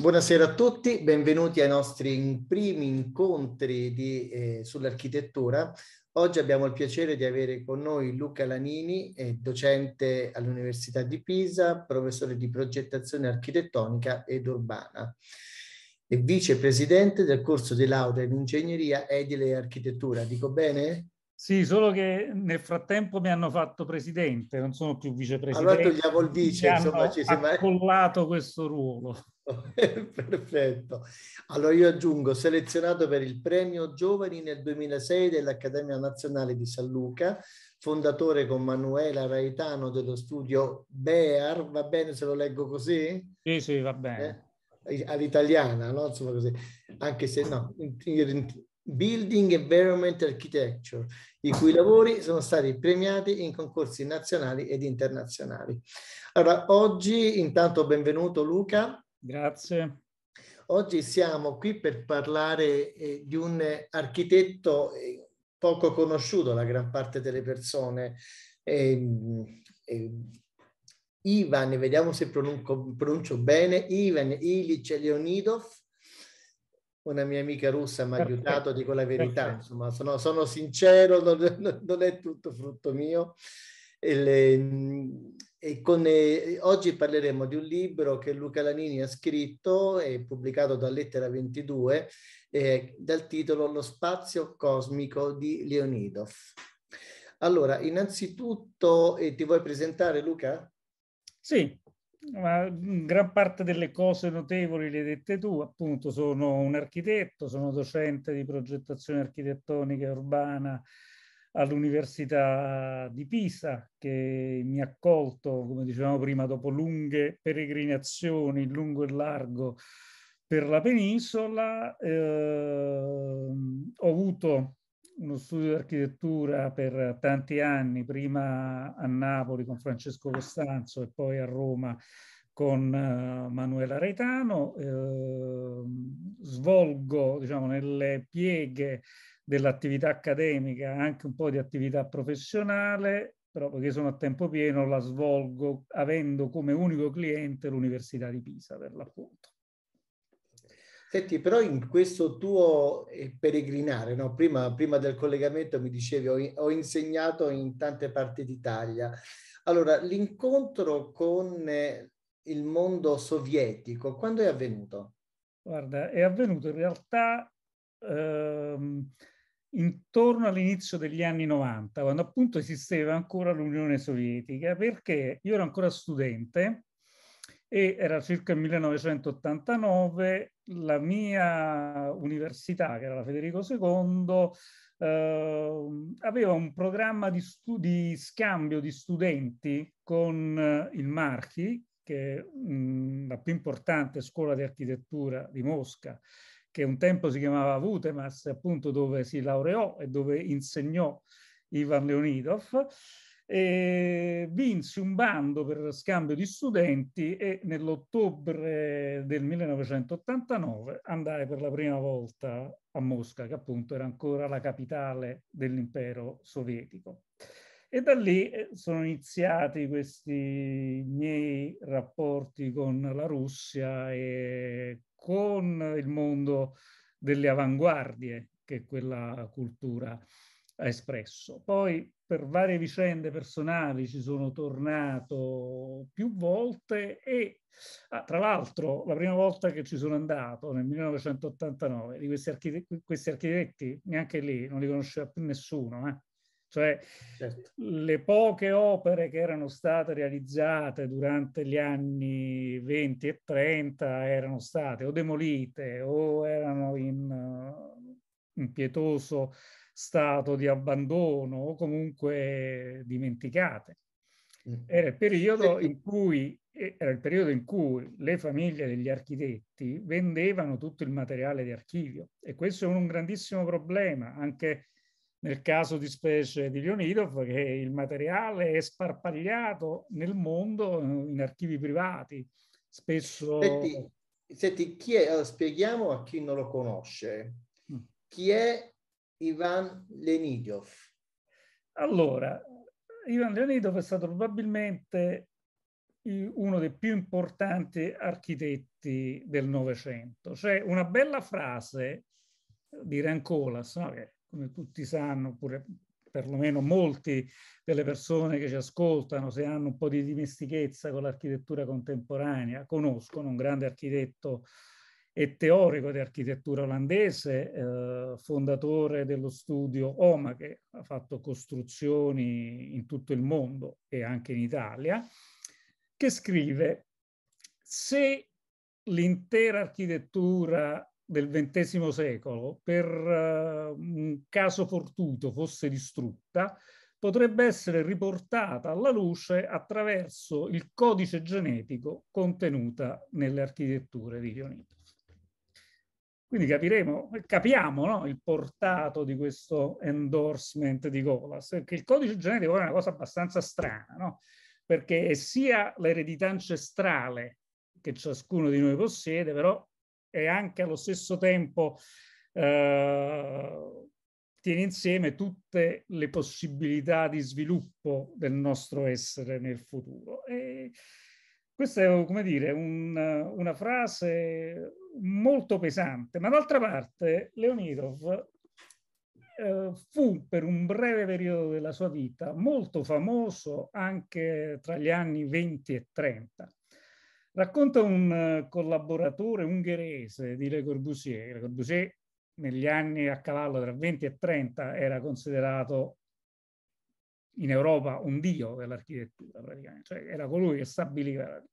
Buonasera a tutti, benvenuti ai nostri primi incontri di, eh, sull'architettura. Oggi abbiamo il piacere di avere con noi Luca Lanini, eh, docente all'Università di Pisa, professore di progettazione architettonica ed urbana e vicepresidente del corso di laurea in ingegneria edile e architettura. Dico bene? Sì, solo che nel frattempo mi hanno fatto presidente, non sono più vicepresidente. Allora togliamo il vice, mi insomma, ci sembra... accollato questo ruolo. Perfetto. Allora io aggiungo, selezionato per il premio Giovani nel 2006 dell'Accademia Nazionale di San Luca, fondatore con Manuela Raetano dello studio Bear, va bene se lo leggo così? Sì, sì, va bene. Eh? All'italiana, no? Insomma così. Anche se no, Building Environment Architecture, i cui lavori sono stati premiati in concorsi nazionali ed internazionali. Allora, oggi intanto benvenuto Luca, Grazie. Oggi siamo qui per parlare eh, di un architetto eh, poco conosciuto da gran parte delle persone. Eh, eh, Ivan, vediamo se pronunco, pronuncio bene, Ivan Ilich Leonidov, una mia amica russa mi ha aiutato, dico la verità, insomma, sono, sono sincero, non, non, è tutto frutto mio. E ehm, le, e con, eh, oggi parleremo di un libro che Luca Lanini ha scritto e pubblicato da Lettera 22 eh, dal titolo Lo spazio cosmico di Leonidov. Allora, innanzitutto eh, ti vuoi presentare Luca? Sì, ma mm, gran parte delle cose notevoli le hai dette tu, appunto sono un architetto, sono docente di progettazione architettonica urbana all'Università di Pisa che mi ha accolto, come dicevamo prima, dopo lunghe peregrinazioni lungo e largo per la penisola. Eh, ho avuto uno studio di architettura per tanti anni, prima a Napoli con Francesco Costanzo e poi a Roma con uh, Manuela Reitano. Eh, svolgo diciamo, nelle pieghe dell'attività accademica, anche un po' di attività professionale, però perché sono a tempo pieno la svolgo avendo come unico cliente l'Università di Pisa per l'appunto. Senti, però in questo tuo eh, peregrinare, no? prima, prima, del collegamento mi dicevi ho, ho, insegnato in tante parti d'Italia. Allora, l'incontro con eh, il mondo sovietico, quando è avvenuto? Guarda, è avvenuto in realtà ehm, intorno all'inizio degli anni 90, quando appunto esisteva ancora l'Unione Sovietica, perché io ero ancora studente e era circa il 1989, la mia università, che era la Federico II, eh, aveva un programma di, di, scambio di studenti con eh, il Marchi, che è mh, mm, la più importante scuola di architettura di Mosca che un tempo si chiamava Vutemas, appunto dove si laureò e dove insegnò Ivan Leonidov, e vinse un bando per scambio di studenti e nell'ottobre del 1989 andai per la prima volta a Mosca, che appunto era ancora la capitale dell'impero sovietico. E da lì eh, sono iniziati questi miei rapporti con la Russia e con il mondo delle avanguardie che quella cultura ha espresso. Poi per varie vicende personali ci sono tornato più volte e ah, tra l'altro la prima volta che ci sono andato nel 1989 di questi, architetti, questi architetti neanche lì non li conosceva più nessuno. Eh. Cioè certo. le poche opere che erano state realizzate durante gli anni 20 e 30 erano state o demolite o erano in, eh, in pietoso stato di abbandono o comunque dimenticate. Mm. Era il periodo in cui era il periodo in cui le famiglie degli architetti vendevano tutto il materiale di archivio e questo è un grandissimo problema anche nel caso di specie di Leonidov, che il materiale è sparpagliato nel mondo eh, in archivi privati, spesso... Senti, senti chi è, spieghiamo a chi non lo conosce, mm. chi è Ivan Leonidov? Allora, Ivan Leonidov è stato probabilmente uno dei più importanti architetti del Novecento. C'è una bella frase di Rancolas, no? che come tutti sanno, oppure perlomeno molti delle persone che ci ascoltano, se hanno un po' di dimestichezza con l'architettura contemporanea, conoscono un grande architetto e teorico di architettura olandese, eh, fondatore dello studio OMA che ha fatto costruzioni in tutto il mondo e anche in Italia, che scrive se l'intera architettura del XX secolo per uh, un caso fortuito fosse distrutta, potrebbe essere riportata alla luce attraverso il codice genetico contenuta nelle architetture di Dionito. Quindi capiremo, capiamo no, il portato di questo endorsement di Golas, perché il codice genetico è una cosa abbastanza strana, no? perché è sia l'eredità ancestrale che ciascuno di noi possiede, però e anche allo stesso tempo eh, tiene insieme tutte le possibilità di sviluppo del nostro essere nel futuro. E questa è, come dire, un, una frase molto pesante, ma d'altra parte Leonidov eh, fu per un breve periodo della sua vita molto famoso anche tra gli anni 20 e 30 Racconta un eh, collaboratore ungherese di Le Corbusier. Le Corbusier negli anni a cavallo tra 20 e 30 era considerato in Europa un dio dell'architettura, praticamente, cioè era colui che stabiliva la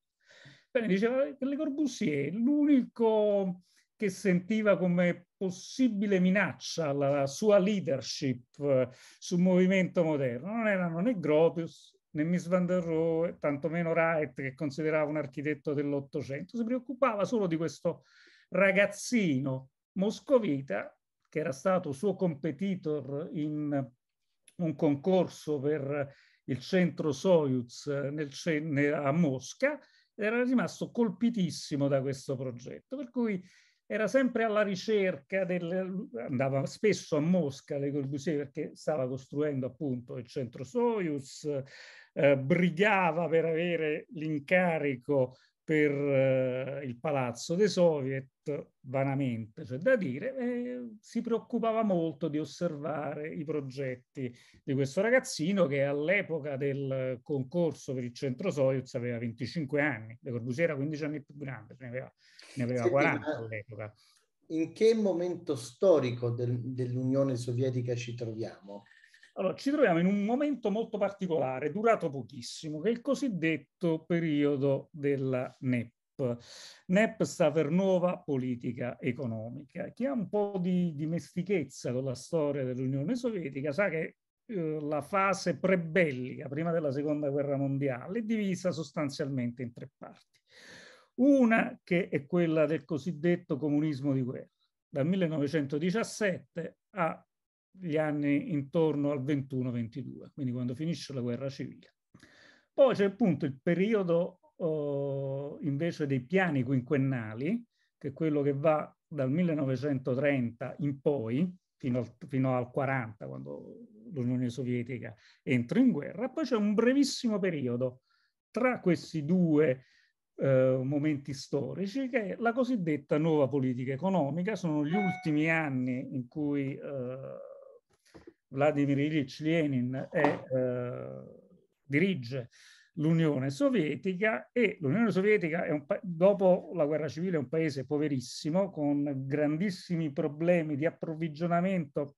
Bene, diceva Le Corbusier, l'unico che sentiva come possibile minaccia la sua leadership eh, sul movimento moderno non erano né Gropius né Miss van der Rohe, tantomeno Wright, che considerava un architetto dell'Ottocento, si preoccupava solo di questo ragazzino moscovita, che era stato suo competitor in un concorso per il centro Soyuz nel, a Mosca, era rimasto colpitissimo da questo progetto, per cui era sempre alla ricerca del... andava spesso a Mosca Le Corbusier perché stava costruendo appunto il centro Soyuz, eh, brigava per avere l'incarico per eh, il palazzo dei soviet vanamente c'è cioè da dire eh, si preoccupava molto di osservare i progetti di questo ragazzino che all'epoca del concorso per il centro Soyuz aveva 25 anni Le Corbusier era 15 anni più grande ne aveva, ne aveva 40 all'epoca in che momento storico del, dell'Unione Sovietica ci troviamo? Allora, ci troviamo in un momento molto particolare, durato pochissimo, che è il cosiddetto periodo della NEP. NEP sta per Nuova Politica Economica. Chi ha un po' di dimestichezza con la storia dell'Unione Sovietica sa che eh, la fase prebellica, prima della Seconda Guerra Mondiale, è divisa sostanzialmente in tre parti. Una che è quella del cosiddetto comunismo di guerra, dal 1917 a gli anni intorno al 21-22, quindi quando finisce la guerra civile. Poi c'è appunto il periodo oh, invece dei piani quinquennali, che è quello che va dal 1930 in poi, fino al, fino al 40, quando l'Unione Sovietica entra in guerra. Poi c'è un brevissimo periodo tra questi due eh, momenti storici, che è la cosiddetta nuova politica economica. Sono gli ultimi anni in cui eh, Vladimir Ilyich Lenin è, eh, dirige l'Unione Sovietica e l'Unione Sovietica pa- dopo la guerra civile è un paese poverissimo con grandissimi problemi di approvvigionamento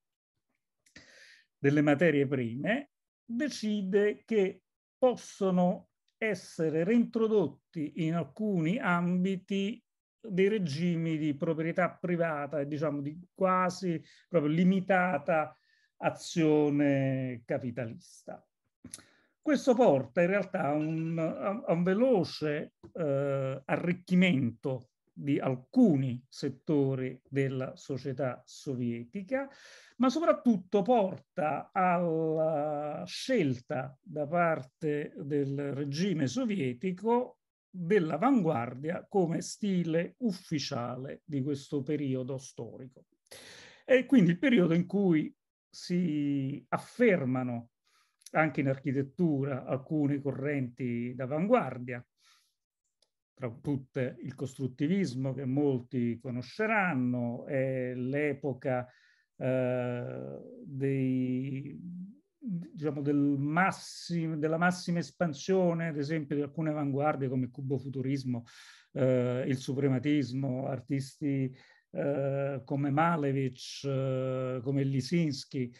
delle materie prime, decide che possono essere reintrodotti in alcuni ambiti dei regimi di proprietà privata e diciamo di quasi proprio limitata azione capitalista. Questo porta in realtà a un, a un veloce eh, arricchimento di alcuni settori della società sovietica, ma soprattutto porta alla scelta da parte del regime sovietico dell'avanguardia come stile ufficiale di questo periodo storico. E quindi il periodo in cui si affermano anche in architettura alcune correnti d'avanguardia, tra tutte il costruttivismo che molti conosceranno, è l'epoca eh, diciamo, del della massima espansione, ad esempio, di alcune avanguardie come il cubofuturismo, eh, il suprematismo, artisti eh, come Malevich, eh, come Lisinski,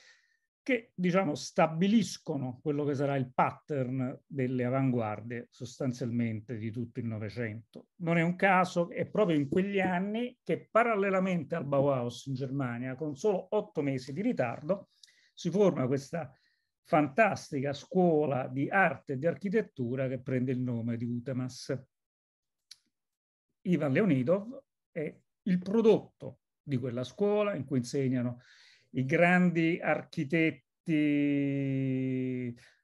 che diciamo, stabiliscono quello che sarà il pattern delle avanguardie sostanzialmente di tutto il Novecento. Non è un caso, è proprio in quegli anni che parallelamente al Bauhaus in Germania, con solo otto mesi di ritardo, si forma questa fantastica scuola di arte e di architettura che prende il nome di Utemas. Ivan Leonidov è il prodotto di quella scuola in cui insegnano i grandi architetti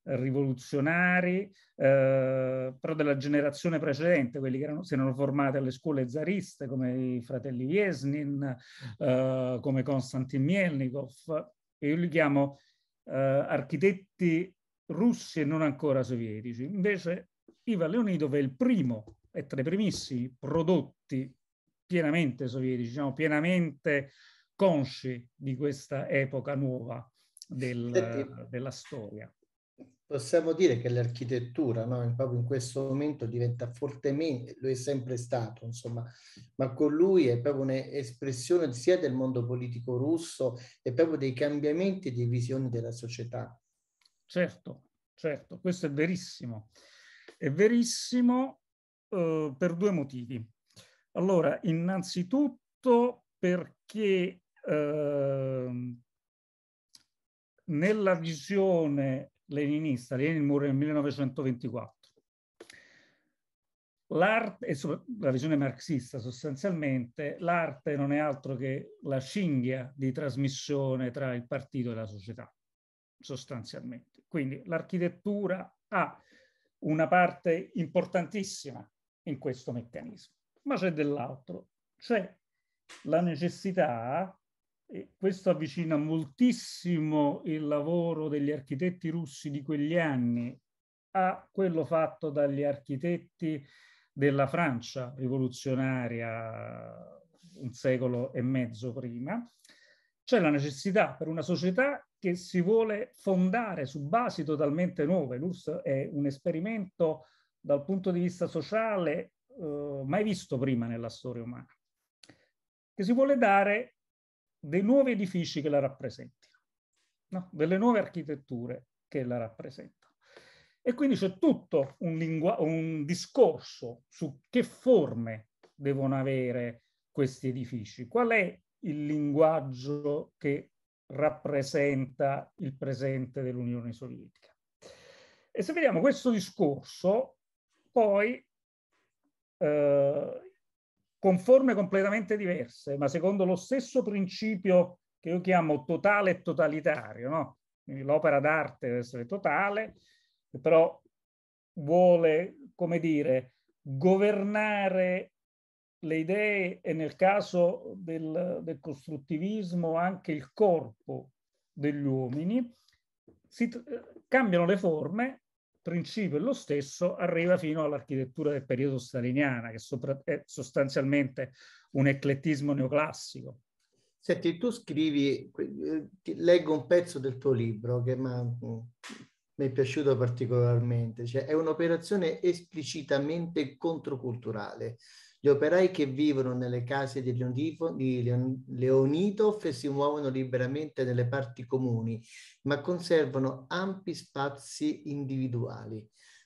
rivoluzionari, eh, però della generazione precedente, quelli che erano, si erano formati alle scuole zariste come i fratelli Viesnin, eh, come Konstantin Mielnikov, io li chiamo eh, architetti russi e non ancora sovietici. Invece Ivan Leonidov è il primo, è tra i primissimi prodotti pienamente sovietici, diciamo pienamente consci di questa epoca nuova del, della storia. Possiamo dire che l'architettura, no, proprio in questo momento, diventa fortemente, lo è sempre stato, insomma, ma con lui è proprio un'espressione sia del mondo politico russo e proprio dei cambiamenti di visioni della società. Certo, certo, questo è verissimo. È verissimo eh, per due motivi. Allora, innanzitutto perché eh, nella visione leninista, Lenin muore nel 1924, la visione marxista sostanzialmente, l'arte non è altro che la cinghia di trasmissione tra il partito e la società, sostanzialmente. Quindi l'architettura ha una parte importantissima in questo meccanismo ma c'è dell'altro. C'è la necessità, e questo avvicina moltissimo il lavoro degli architetti russi di quegli anni a quello fatto dagli architetti della Francia rivoluzionaria un secolo e mezzo prima, c'è la necessità per una società che si vuole fondare su basi totalmente nuove. L'URSS è un esperimento dal punto di vista sociale eh, mai visto prima nella storia umana, che si vuole dare dei nuovi edifici che la rappresentino, no? delle nuove architetture che la rappresentano. E quindi c'è tutto un, lingua- un discorso su che forme devono avere questi edifici, qual è il linguaggio che rappresenta il presente dell'Unione Sovietica. E se vediamo questo discorso, poi eh, con forme completamente diverse, ma secondo lo stesso principio che io chiamo totale e totalitario, no? l'opera d'arte deve essere totale, però vuole, come dire, governare le idee e nel caso del, del costruttivismo anche il corpo degli uomini, si, eh, cambiano le forme principio è lo stesso, arriva fino all'architettura del periodo staliniana, che è sostanzialmente un eclettismo neoclassico. Senti, tu scrivi, eh, leggo un pezzo del tuo libro che mi è piaciuto particolarmente, cioè è un'operazione esplicitamente controculturale, gli operai che vivono nelle case di, Leonidov si muovono liberamente nelle parti comuni, ma conservano ampi spazi individuali.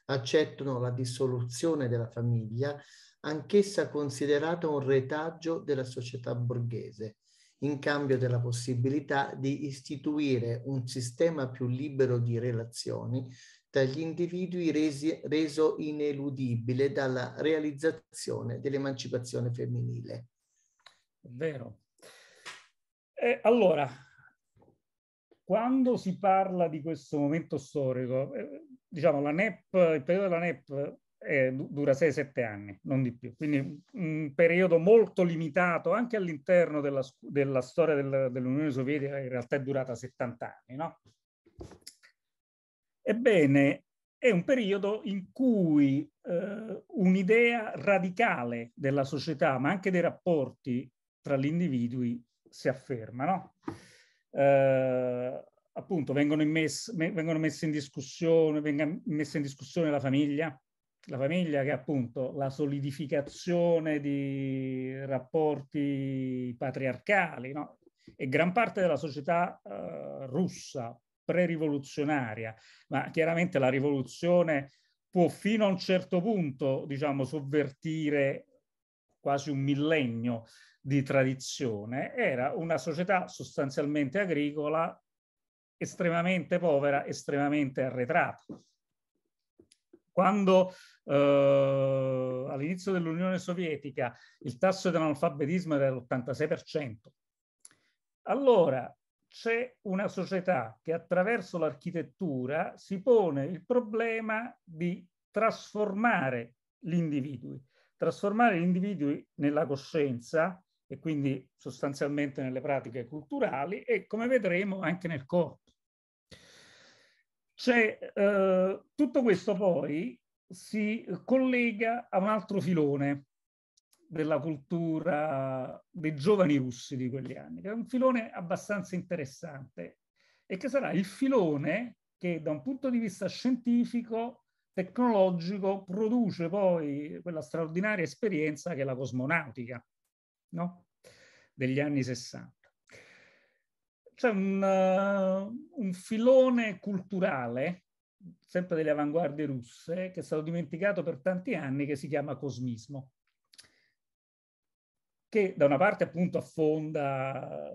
Accettano la dissoluzione della famiglia, anch'essa considerata un retaggio della società borghese, in cambio della possibilità di istituire un sistema più libero di relazioni dagli individui resi, reso ineludibile dalla realizzazione dell'emancipazione femminile. Vero. Eh, allora, quando si parla di questo momento storico, eh, diciamo la NEP, il periodo della NEP è, dura 6-7 anni, non di più, quindi un periodo molto limitato anche all'interno della, della, storia del, dell'Unione Sovietica, in realtà è durata 70 anni, no? Ebbene, è un periodo in cui eh, un'idea radicale della società, ma anche dei rapporti tra gli individui, si afferma. No? Eh, appunto, vengono, immes- vengono messe in discussione, venga messa in discussione la famiglia, la famiglia che è appunto la solidificazione di rapporti patriarcali no? e gran parte della società eh, russa pre-rivoluzionaria, ma chiaramente la rivoluzione può fino a un certo punto, diciamo, sovvertire quasi un millennio di tradizione. Era una società sostanzialmente agricola, estremamente povera, estremamente arretrata. Quando eh, all'inizio dell'Unione Sovietica il tasso di analfabetismo era dell'86%, allora c'è una società che attraverso l'architettura si pone il problema di trasformare gli individui, trasformare gli individui nella coscienza e quindi sostanzialmente nelle pratiche culturali e come vedremo anche nel corpo. C'è, eh, tutto questo poi si collega a un altro filone della cultura dei giovani russi di quegli anni, che è un filone abbastanza interessante e che sarà il filone che da un punto di vista scientifico, tecnologico, produce poi quella straordinaria esperienza che è la cosmonautica no? degli anni 60. C'è un, uh, un filone culturale sempre delle avanguardie russe, che è stato dimenticato per tanti anni, che si chiama cosmismo che da una parte appunto affonda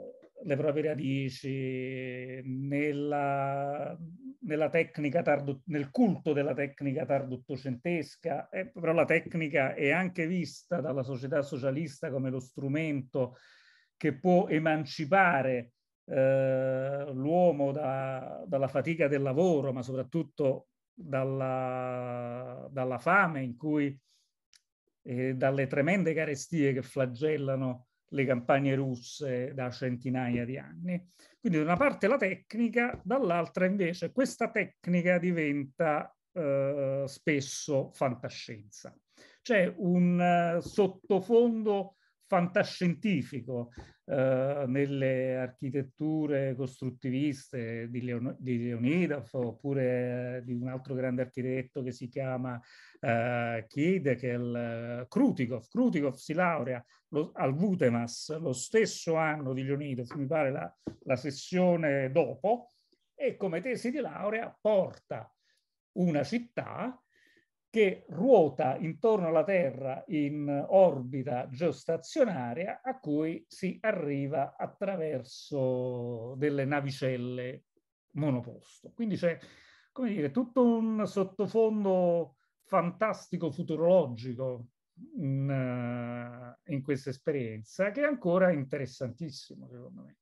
le proprie radici nella, nella tecnica tardo, nel culto della tecnica tardottocentesca, eh, però la tecnica è anche vista dalla società socialista come lo strumento che può emancipare eh, l'uomo da, dalla fatica del lavoro, ma soprattutto dalla, dalla fame in cui eh, dalle tremende carestie che flagellano le campagne russe da centinaia di anni. Quindi da una parte la tecnica, dall'altra invece questa tecnica diventa eh, spesso fantascienza. C'è un eh, sottofondo fantascientifico eh, nelle architetture costruttiviste di, Leon- di Leonidov oppure eh, di un altro grande architetto che si chiama eh, Kiedekel, eh, Krutikov. Krutikov si laurea lo, al Vutemas lo stesso anno di Leonidov, mi pare la, la sessione dopo, e come tesi di laurea porta una città che ruota intorno alla Terra in orbita geostazionaria a cui si arriva attraverso delle navicelle monoposto. Quindi c'è, come dire, tutto un sottofondo fantastico futurologico in, eh, in questa esperienza che è ancora interessantissimo, secondo me.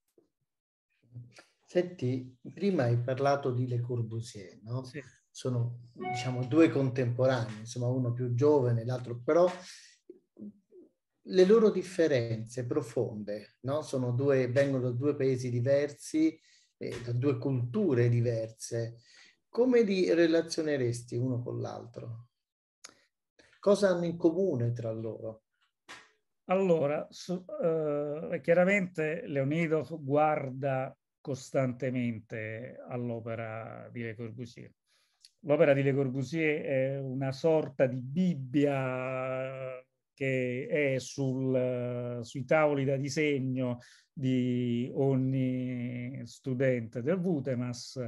Senti, prima hai parlato di Le Corbusier, no? Sì sono diciamo due contemporanei, insomma uno più giovane, l'altro però le loro differenze profonde, no? sono due, vengono da due paesi diversi, eh, da due culture diverse. Come li relazioneresti uno con l'altro? Cosa hanno in comune tra loro? Allora, su, eh, chiaramente Leonido guarda costantemente all'opera di Le Corbusier. L'opera di Le Corbusier è una sorta di Bibbia che è sul, sui tavoli da disegno di ogni studente del Wutemas.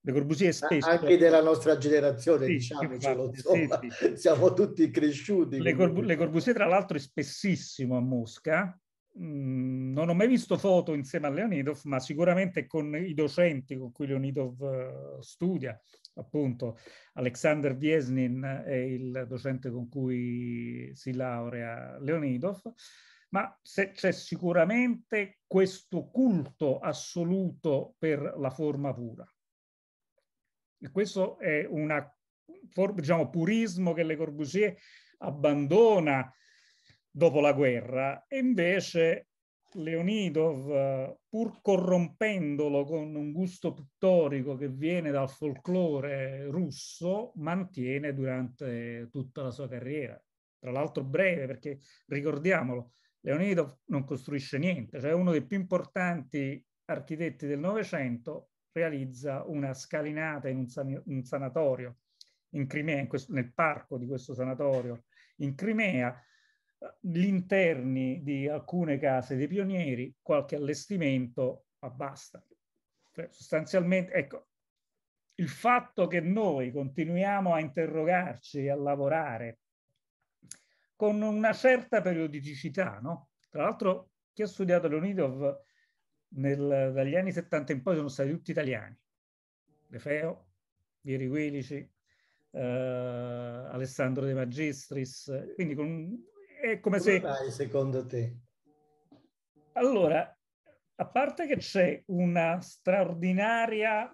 Le Corbusier spesso... Anche della nostra generazione, sì, diciamo, sì, sì. siamo tutti cresciuti. Le, Corbu- Le Corbusier tra l'altro è spessissimo a Mosca, Mm, non ho mai visto foto insieme a Leonidov, ma sicuramente con i docenti con cui Leonidov eh, studia, appunto Alexander Viesnin è il docente con cui si laurea Leonidov, ma c'è sicuramente questo culto assoluto per la forma pura. E questo è un diciamo, purismo che Le Corbusier abbandona dopo la guerra e invece Leonidov, pur corrompendolo con un gusto pittorico che viene dal folklore russo, mantiene durante tutta la sua carriera. Tra l'altro breve, perché ricordiamolo, Leonidov non costruisce niente, cioè uno dei più importanti architetti del Novecento realizza una scalinata in un, san- un sanatorio in Crimea, in questo, nel parco di questo sanatorio in Crimea, gli interni di alcune case dei pionieri, qualche allestimento, ma basta. Cioè, sostanzialmente, ecco, il fatto che noi continuiamo a interrogarci e a lavorare con una certa periodicità, no? Tra l'altro chi ha studiato Leonidov nel, dagli anni 70 in poi sono stati tutti italiani. De Feo, Vieri Guelici, eh, Alessandro De Magistris, quindi con è come, come se... Vai, secondo te? Allora, a parte che c'è una straordinaria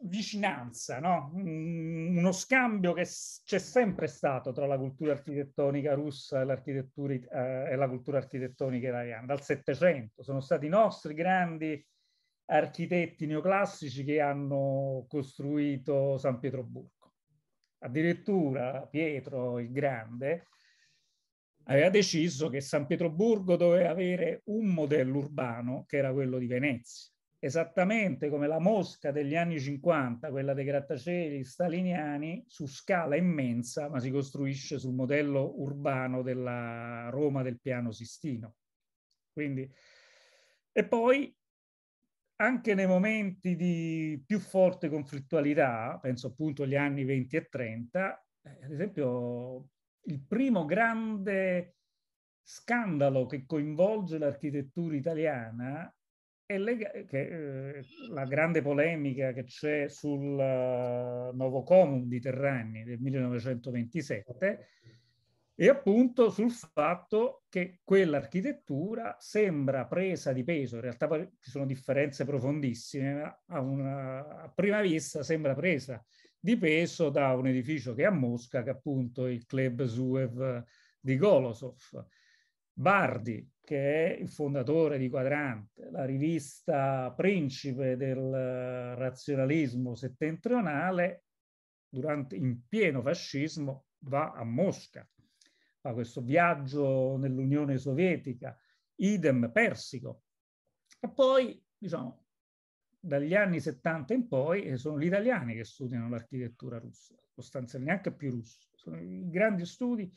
vicinanza, no? uno scambio che c'è sempre stato tra la cultura architettonica russa e, eh, e la cultura architettonica italiana, dal Settecento. Sono stati i nostri grandi architetti neoclassici che hanno costruito San Pietroburgo. Addirittura Pietro il Grande aveva deciso che San Pietroburgo doveva avere un modello urbano che era quello di Venezia, esattamente come la Mosca degli anni 50, quella dei grattacieli staliniani, su scala immensa, ma si costruisce sul modello urbano della Roma del piano Sistino. Quindi, e poi anche nei momenti di più forte conflittualità, penso appunto agli anni 20 e 30, eh, ad esempio il primo grande scandalo che coinvolge l'architettura italiana è lega- che, eh, la grande polemica che c'è sul uh, eh, Novo Comum di Terragni del 1927 e appunto sul fatto che quell'architettura sembra presa di peso, in realtà ci sono differenze profondissime, ma a, una, a prima vista sembra presa dipeso da un edificio che è a Mosca, che è appunto il club Suev di Golosov. Bardi, che è il fondatore di Quadrante, la rivista principe del razionalismo settentrionale, durante, in pieno fascismo va a Mosca, fa questo viaggio nell'Unione Sovietica, idem persico. E poi, diciamo, dagli anni 70 in poi eh, sono gli italiani che studiano l'architettura russa, sostanzialmente neanche più russo. Sono i grandi studi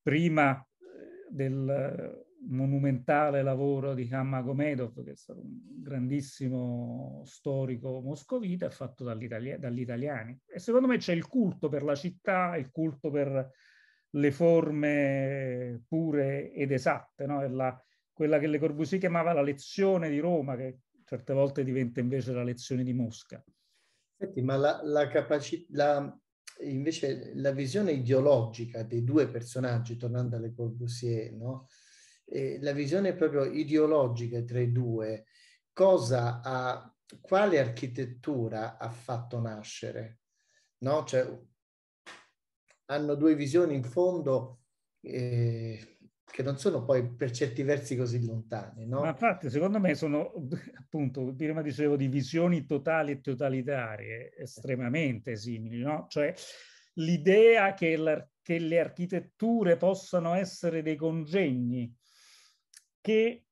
prima eh, del monumentale lavoro di Hamagomedov, che è stato un grandissimo storico moscovita, fatto dagli, itali- dagli italiani. E secondo me c'è il culto per la città, il culto per le forme pure ed esatte, no? la, quella che Le Corbusier chiamava la lezione di Roma, che certe volte diventa invece la lezione di Mosca. Senti, ma la, la capacità, invece la visione ideologica dei due personaggi, tornando alle Corbusier, no? eh, la visione proprio ideologica tra i due, cosa ha, quale architettura ha fatto nascere? No? Cioè, hanno due visioni in fondo eh, che non sono poi per certi versi così lontani. No? Ma infatti, secondo me sono appunto, prima dicevo, di visioni totali e totalitarie estremamente simili, no? Cioè l'idea che, la, che le architetture possano essere dei congegni che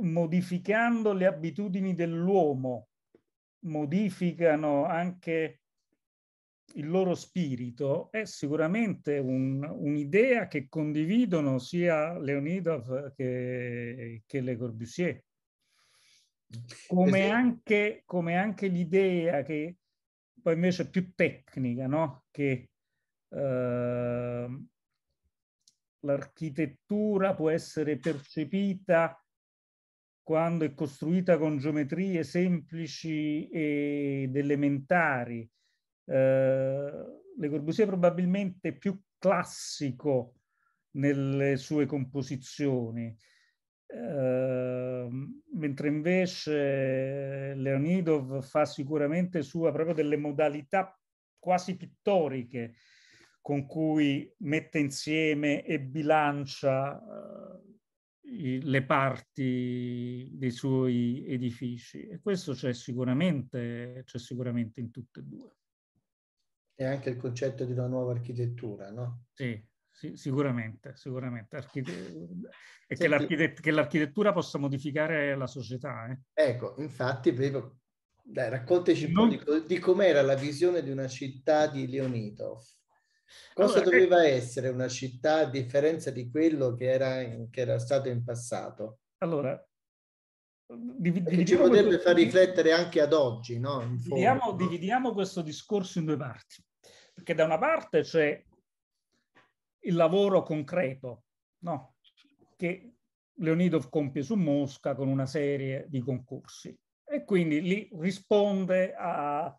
modificando le abitudini dell'uomo modificano anche il loro spirito è sicuramente un, un'idea che condividono sia Leonidov che, che Le Corbusier. Come, esatto. anche, come anche, l'idea che poi invece è più tecnica, no? che eh, l'architettura può essere percepita quando è costruita con geometrie semplici ed elementari, eh, le Corbusier probabilmente più classico nelle sue composizioni, ehm, mentre invece Leonidov fa sicuramente sua proprio delle modalità quasi pittoriche con cui mette insieme e bilancia eh, le parti dei suoi edifici e questo c'è sicuramente, c'è sicuramente in tutte e due e anche il concetto di una nuova architettura, no? Sì, sì sicuramente, sicuramente. Archite- e che, l'archite- che, l'architettura possa modificare la società. Eh. Ecco, infatti, proprio, dai, raccontaci un non... po' di, com'era la visione di una città di Leonidov. Cosa allora, eh, doveva eh... essere una città a differenza di quello che era, in, che era stato in passato? Allora, Div- ci potrebbe far riflettere anche ad oggi, no? dividiamo, dividiamo, questo discorso in due parti che da una parte c'è il lavoro concreto no? che Leonidov compie su Mosca con una serie di concorsi e quindi lì risponde a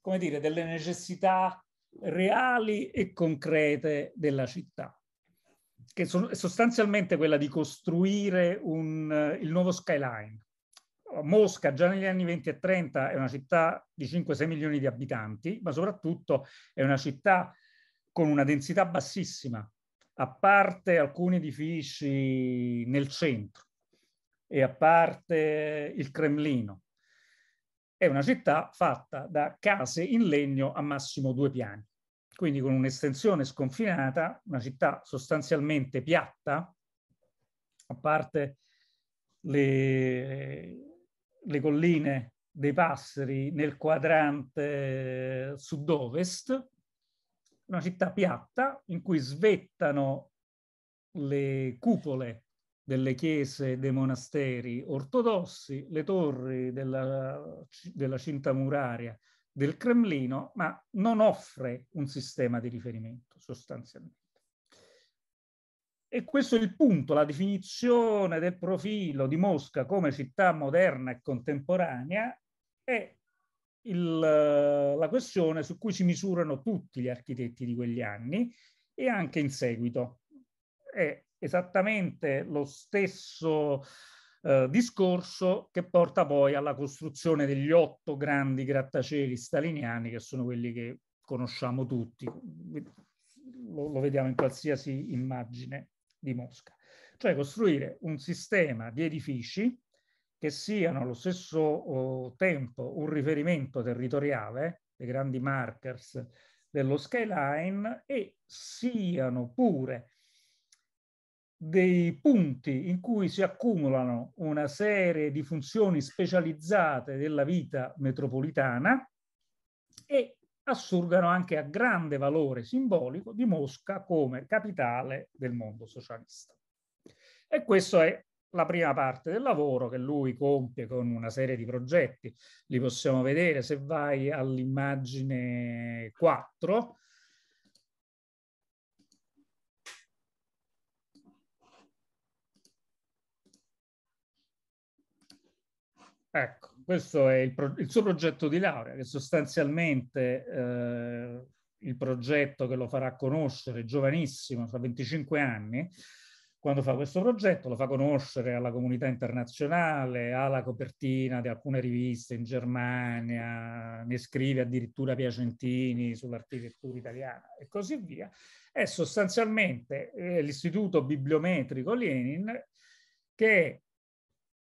come dire, delle necessità reali e concrete della città, che sono sostanzialmente quella di costruire un, eh, il nuovo skyline, Mosca già negli anni 20 e 30 è una città di 5-6 milioni di abitanti, ma soprattutto è una città con una densità bassissima, a parte alcuni edifici nel centro e a parte il Cremlino. È una città fatta da case in legno a massimo due piani, quindi con un'estensione sconfinata, una città sostanzialmente piatta, a parte le, le colline dei Passeri nel quadrante eh, sud-ovest, una città piatta in cui svettano le cupole delle chiese dei monasteri ortodossi, le torri della, della cinta muraria del Cremlino, ma non offre un sistema di riferimento sostanzialmente. E questo è il punto, la definizione del profilo di Mosca come città moderna e contemporanea è il, la questione su cui si misurano tutti gli architetti di quegli anni e anche in seguito. È esattamente lo stesso eh, discorso che porta poi alla costruzione degli otto grandi grattacieli staliniani che sono quelli che conosciamo tutti, lo, lo vediamo in qualsiasi immagine di Mosca, cioè costruire un sistema di edifici che siano allo stesso oh, tempo un riferimento territoriale, dei grandi markers dello skyline, e siano pure dei punti in cui si accumulano una serie di funzioni specializzate della vita metropolitana e assurgano anche a grande valore simbolico di Mosca come capitale del mondo socialista. E questa è la prima parte del lavoro che lui compie con una serie di progetti. Li possiamo vedere se vai all'immagine 4, Ecco, questo è il, pro- il, suo progetto di laurea, che sostanzialmente eh, il progetto che lo farà conoscere giovanissimo, fra 25 anni, quando fa questo progetto lo fa conoscere alla comunità internazionale, ha la copertina di alcune riviste in Germania, ne scrive addirittura Piacentini sull'architettura italiana e così via. È sostanzialmente eh, l'istituto bibliometrico Lenin che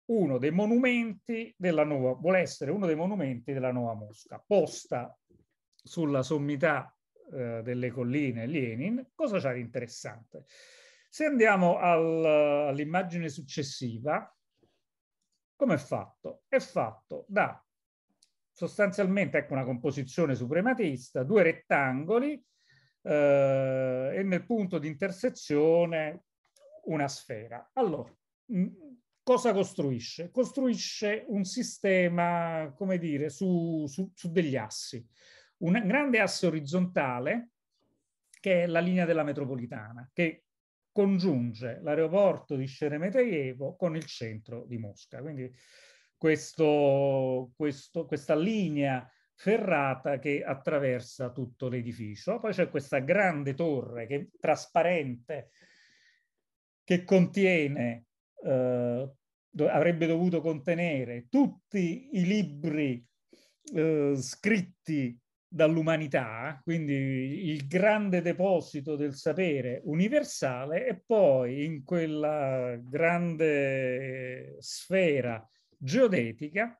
uno dei monumenti della nuova, vuole essere uno dei monumenti della nuova Mosca, posta sulla sommità eh, delle colline Lenin. Cosa c'è di interessante? Se andiamo al, all'immagine successiva, come è fatto? È fatto da sostanzialmente ecco una composizione suprematista, due rettangoli eh, e nel punto di intersezione una sfera. Allora, cosa costruisce? Costruisce un sistema, come dire, su, su, su degli assi. Un grande asse orizzontale, che è la linea della metropolitana, che congiunge l'aeroporto di Sheremetyevo con il centro di Mosca. Quindi questo, questo, questa linea ferrata che attraversa tutto l'edificio. Poi c'è questa grande torre che, trasparente che contiene eh, avrebbe dovuto contenere tutti i libri eh, scritti dall'umanità, quindi il grande deposito del sapere universale e poi in quella grande sfera geodetica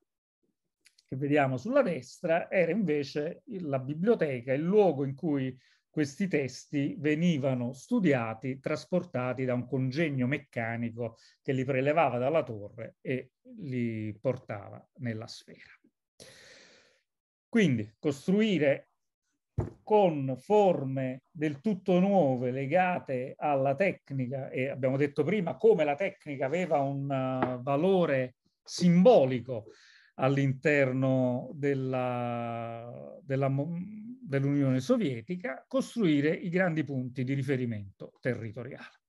che vediamo sulla destra era invece la biblioteca, il luogo in cui questi testi venivano studiati, trasportati da un congegno meccanico che li prelevava dalla torre e li portava nella sfera. Quindi costruire con forme del tutto nuove legate alla tecnica e abbiamo detto prima come la tecnica aveva un uh, valore simbolico all'interno della, della, dell'Unione Sovietica, costruire i grandi punti di riferimento territoriale.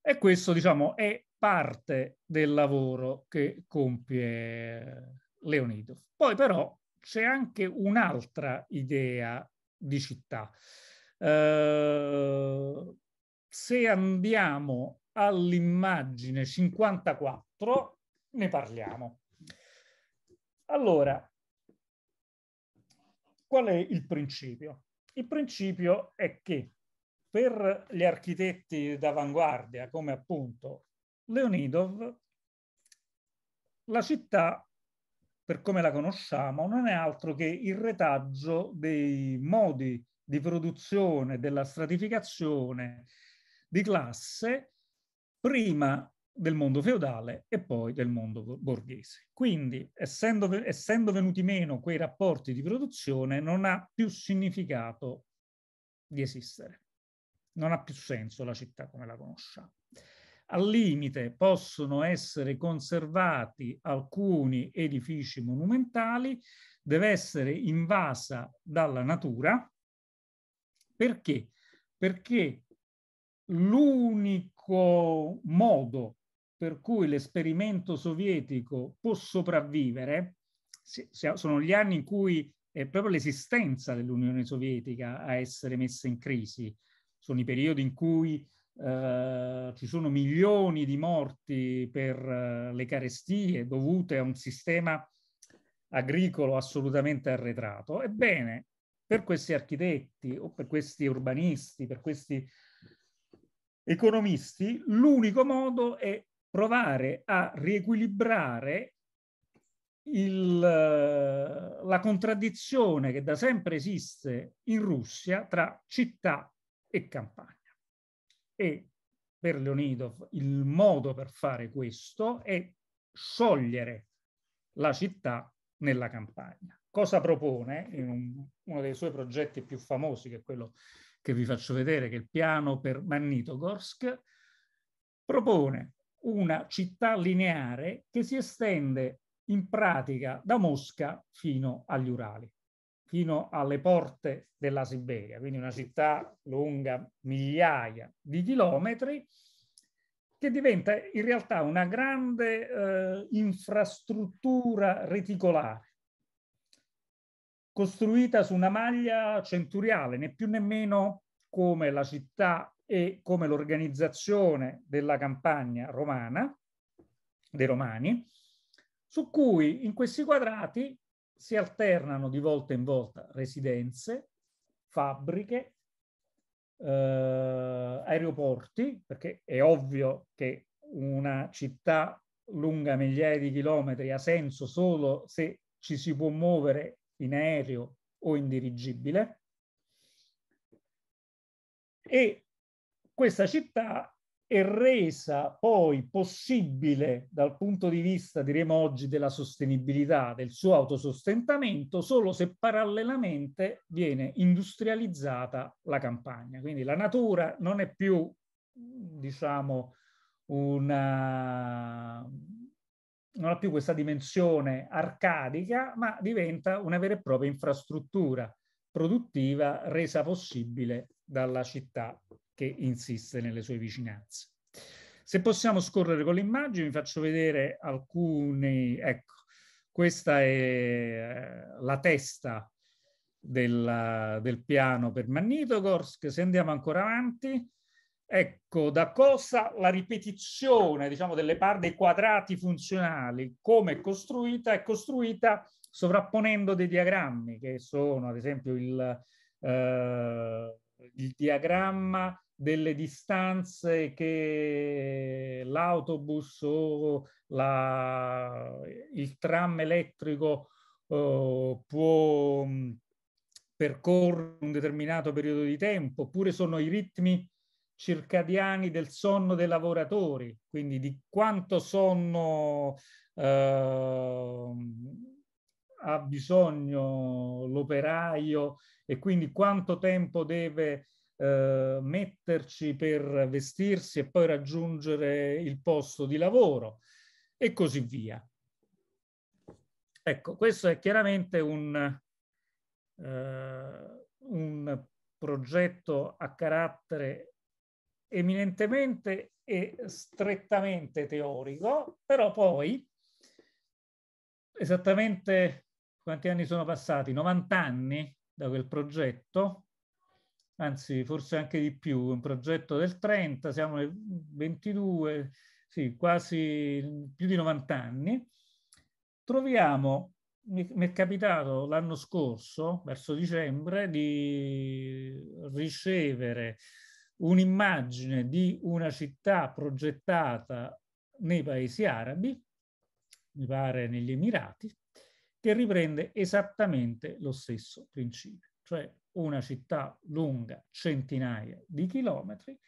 E questo, diciamo, è parte del lavoro che compie Leonidov. Poi però c'è anche un'altra idea di città. Eh, se andiamo all'immagine 54, ne parliamo. Allora, qual è il principio? Il principio è che per gli architetti d'avanguardia, come appunto Leonidov, la città, per come la conosciamo, non è altro che il retaggio dei modi di produzione, della stratificazione di classe prima del mondo feudale e poi del mondo borghese. Quindi, essendo, essendo venuti meno quei rapporti di produzione, non ha più significato di esistere. Non ha più senso la città come la conosciamo. Al limite possono essere conservati alcuni edifici monumentali, deve essere invasa dalla natura. Perché? Perché l'unico modo per cui l'esperimento sovietico può sopravvivere, sono gli anni in cui è proprio l'esistenza dell'Unione Sovietica a essere messa in crisi, sono i periodi in cui eh, ci sono milioni di morti per eh, le carestie dovute a un sistema agricolo assolutamente arretrato. Ebbene, per questi architetti o per questi urbanisti, per questi economisti, l'unico modo è provare a riequilibrare il, eh, la contraddizione che da sempre esiste in Russia tra città e campagna. E per Leonidov il modo per fare questo è sciogliere la città nella campagna. Cosa propone in un, uno dei suoi progetti più famosi, che è quello che vi faccio vedere, che è il piano per Magnitogorsk, propone una città lineare che si estende in pratica da Mosca fino agli Urali, fino alle porte della Siberia, quindi una città lunga migliaia di chilometri che diventa in realtà una grande eh, infrastruttura reticolare costruita su una maglia centuriale, né più né meno come la città e come l'organizzazione della campagna romana, dei Romani, su cui in questi quadrati si alternano di volta in volta residenze, fabbriche, eh, aeroporti, perché è ovvio che una città lunga migliaia di chilometri ha senso solo se ci si può muovere in aereo o in dirigibile. E questa città è resa poi possibile dal punto di vista, diremo oggi, della sostenibilità, del suo autosostentamento, solo se parallelamente viene industrializzata la campagna. Quindi la natura non è più, diciamo, una, non ha più questa dimensione arcadica, ma diventa una vera e propria infrastruttura produttiva resa possibile dalla città che insiste nelle sue vicinanze. Se possiamo scorrere con le immagini, vi faccio vedere alcuni, ecco, questa è eh, la testa del, del piano per Magnitogorsk. Se andiamo ancora avanti, ecco da cosa la ripetizione diciamo, delle parti dei quadrati funzionali, come è costruita, è costruita sovrapponendo dei diagrammi, che sono ad esempio il, eh, il diagramma delle distanze che l'autobus o la, il tram elettrico eh, può mm, percorrere un determinato periodo di tempo, oppure sono i ritmi circadiani del sonno dei lavoratori, quindi di quanto sonno eh, ha bisogno l'operaio e quindi quanto tempo deve eh, metterci per vestirsi e poi raggiungere il posto di lavoro e così via. Ecco, questo è chiaramente un, eh, un progetto a carattere eminentemente e strettamente teorico, però poi esattamente quanti anni sono passati? 90 anni da quel progetto, anzi forse anche di più, un progetto del 30, siamo nel 22, sì, quasi più di 90 anni, troviamo, mi, mi è capitato l'anno scorso, verso dicembre, di ricevere un'immagine di una città progettata nei paesi arabi, mi pare negli Emirati, che riprende esattamente lo stesso principio. Cioè una città lunga centinaia di chilometri,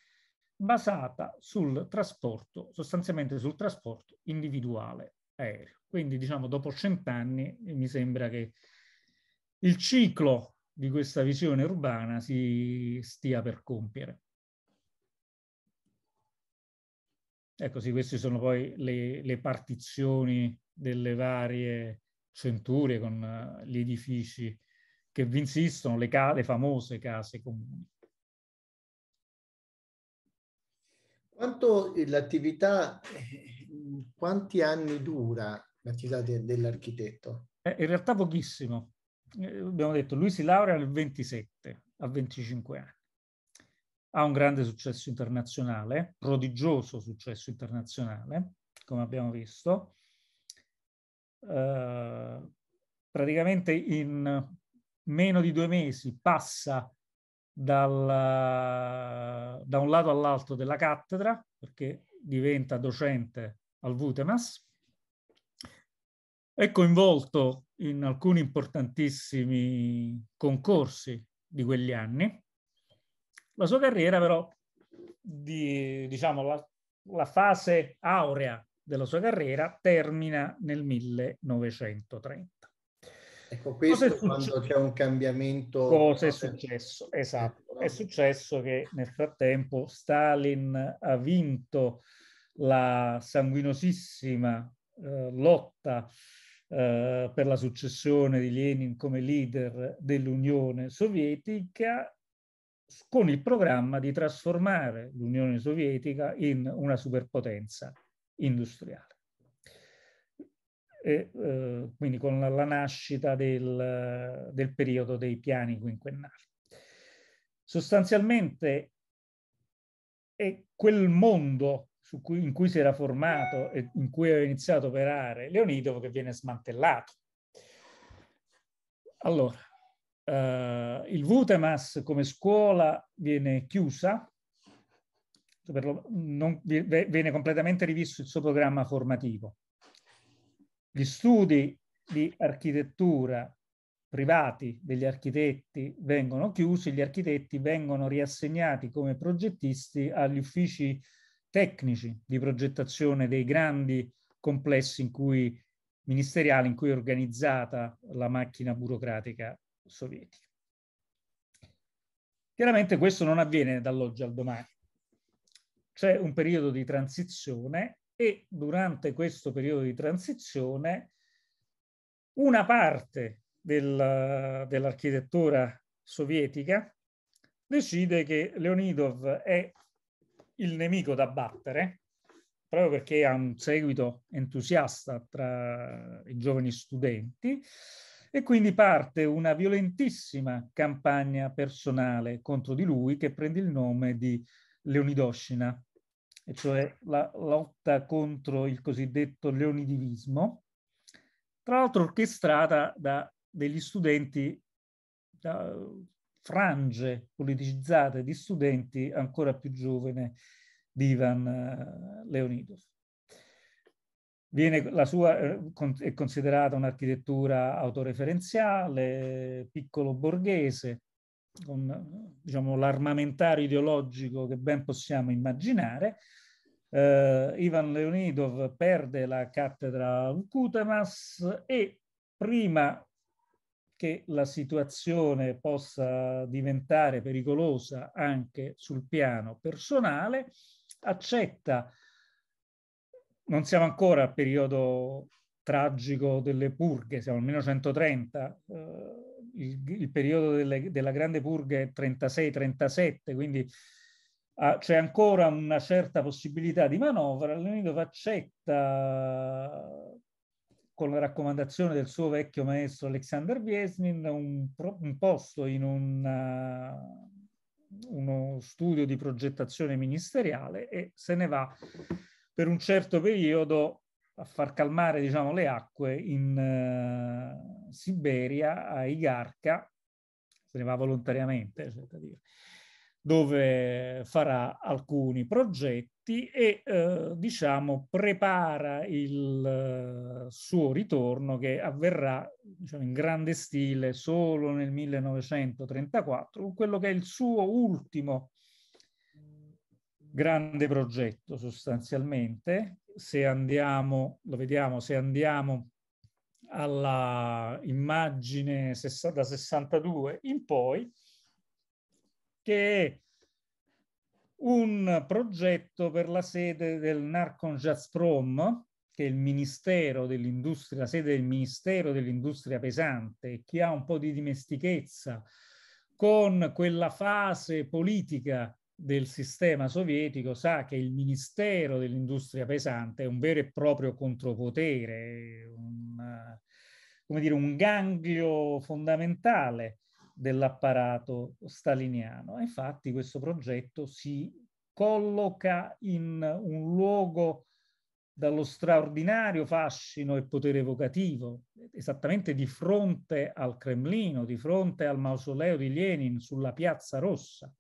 basata sul trasporto, sostanzialmente sul trasporto individuale aereo. Quindi, diciamo, dopo cent'anni eh, mi sembra che il ciclo di questa visione urbana si stia per compiere. Ecco, sì, queste sono poi le, le partizioni delle varie centurie con eh, gli edifici che vi insistono, le, le famose case comuni. Quanto l'attività, eh, quanti anni dura l'attività de dell'architetto? Eh, in realtà pochissimo. Eh, abbiamo detto, lui si laurea nel 27, a 25 anni. Ha un grande successo internazionale, prodigioso successo internazionale, come abbiamo visto. Eh, praticamente in meno di due mesi passa dal, da un lato all'altro della cattedra, perché diventa docente al Vutemas, è coinvolto in alcuni importantissimi concorsi di quegli anni. La sua carriera però, di, diciamo, la, la fase aurea della sua carriera termina nel 1930. Ecco, questo cosa quando c'è un cambiamento... Cosa è successo? Esatto, è successo che nel frattempo Stalin ha vinto la sanguinosissima eh, lotta eh, per la successione di Lenin come leader dell'Unione Sovietica con il programma di trasformare l'Unione Sovietica in una superpotenza industriale e eh, quindi con la, nascita del, del periodo dei piani quinquennali. Sostanzialmente è quel mondo cui, in cui si era formato e in cui aveva iniziato a operare Leonidovo che viene smantellato. Allora, eh, il Vutemas come scuola viene chiusa, non, viene completamente rivisto il suo programma formativo. Gli studi di architettura privati degli architetti vengono chiusi, gli architetti vengono riassegnati come progettisti agli uffici tecnici di progettazione dei grandi complessi in cui, ministeriali in cui è organizzata la macchina burocratica sovietica. Chiaramente questo non avviene dall'oggi al domani. C'è un periodo di transizione e durante questo periodo di transizione una parte del, dell'architettura sovietica decide che Leonidov è il nemico da battere, proprio perché ha un seguito entusiasta tra i giovani studenti, e quindi parte una violentissima campagna personale contro di lui che prende il nome di Leonidoscina e cioè la lotta contro il cosiddetto leonidivismo, tra l'altro orchestrata da degli studenti, da frange politicizzate di studenti ancora più giovane di Ivan eh, Leonidov. Viene, la sua eh, è considerata un'architettura autoreferenziale, piccolo borghese, con diciamo, l'armamentario ideologico che ben possiamo immaginare. Eh, Ivan Leonidov perde la cattedra al Cutemas e prima che la situazione possa diventare pericolosa anche sul piano personale, accetta, non siamo ancora al periodo tragico delle purghe, siamo al 1930, eh, il, il periodo delle, della grande purga è 36-37, quindi ah, c'è ancora una certa possibilità di manovra. Leonidov accetta con la raccomandazione del suo vecchio maestro Alexander Viesnin, un, un posto in un, uh, uno studio di progettazione ministeriale e se ne va per un certo periodo a far calmare diciamo, le acque in eh, Siberia, a Igarca, se ne va volontariamente, dove farà alcuni progetti e eh, diciamo, prepara il eh, suo ritorno che avverrà diciamo, in grande stile solo nel 1934, con quello che è il suo ultimo grande progetto sostanzialmente, se andiamo, lo vediamo, se andiamo alla immagine da 62 in poi, che è un progetto per la sede del Narcon Gazprom, che è il ministero dell'industria, la sede del ministero dell'industria pesante, che ha un po' di dimestichezza con quella fase politica del sistema sovietico sa che il Ministero dell'Industria Pesante è un vero e proprio contropotere, un, come dire, un ganglio fondamentale dell'apparato staliniano. Infatti questo progetto si colloca in un luogo dallo straordinario fascino e potere evocativo, esattamente di fronte al Cremlino, di fronte al mausoleo di Lenin sulla Piazza Rossa.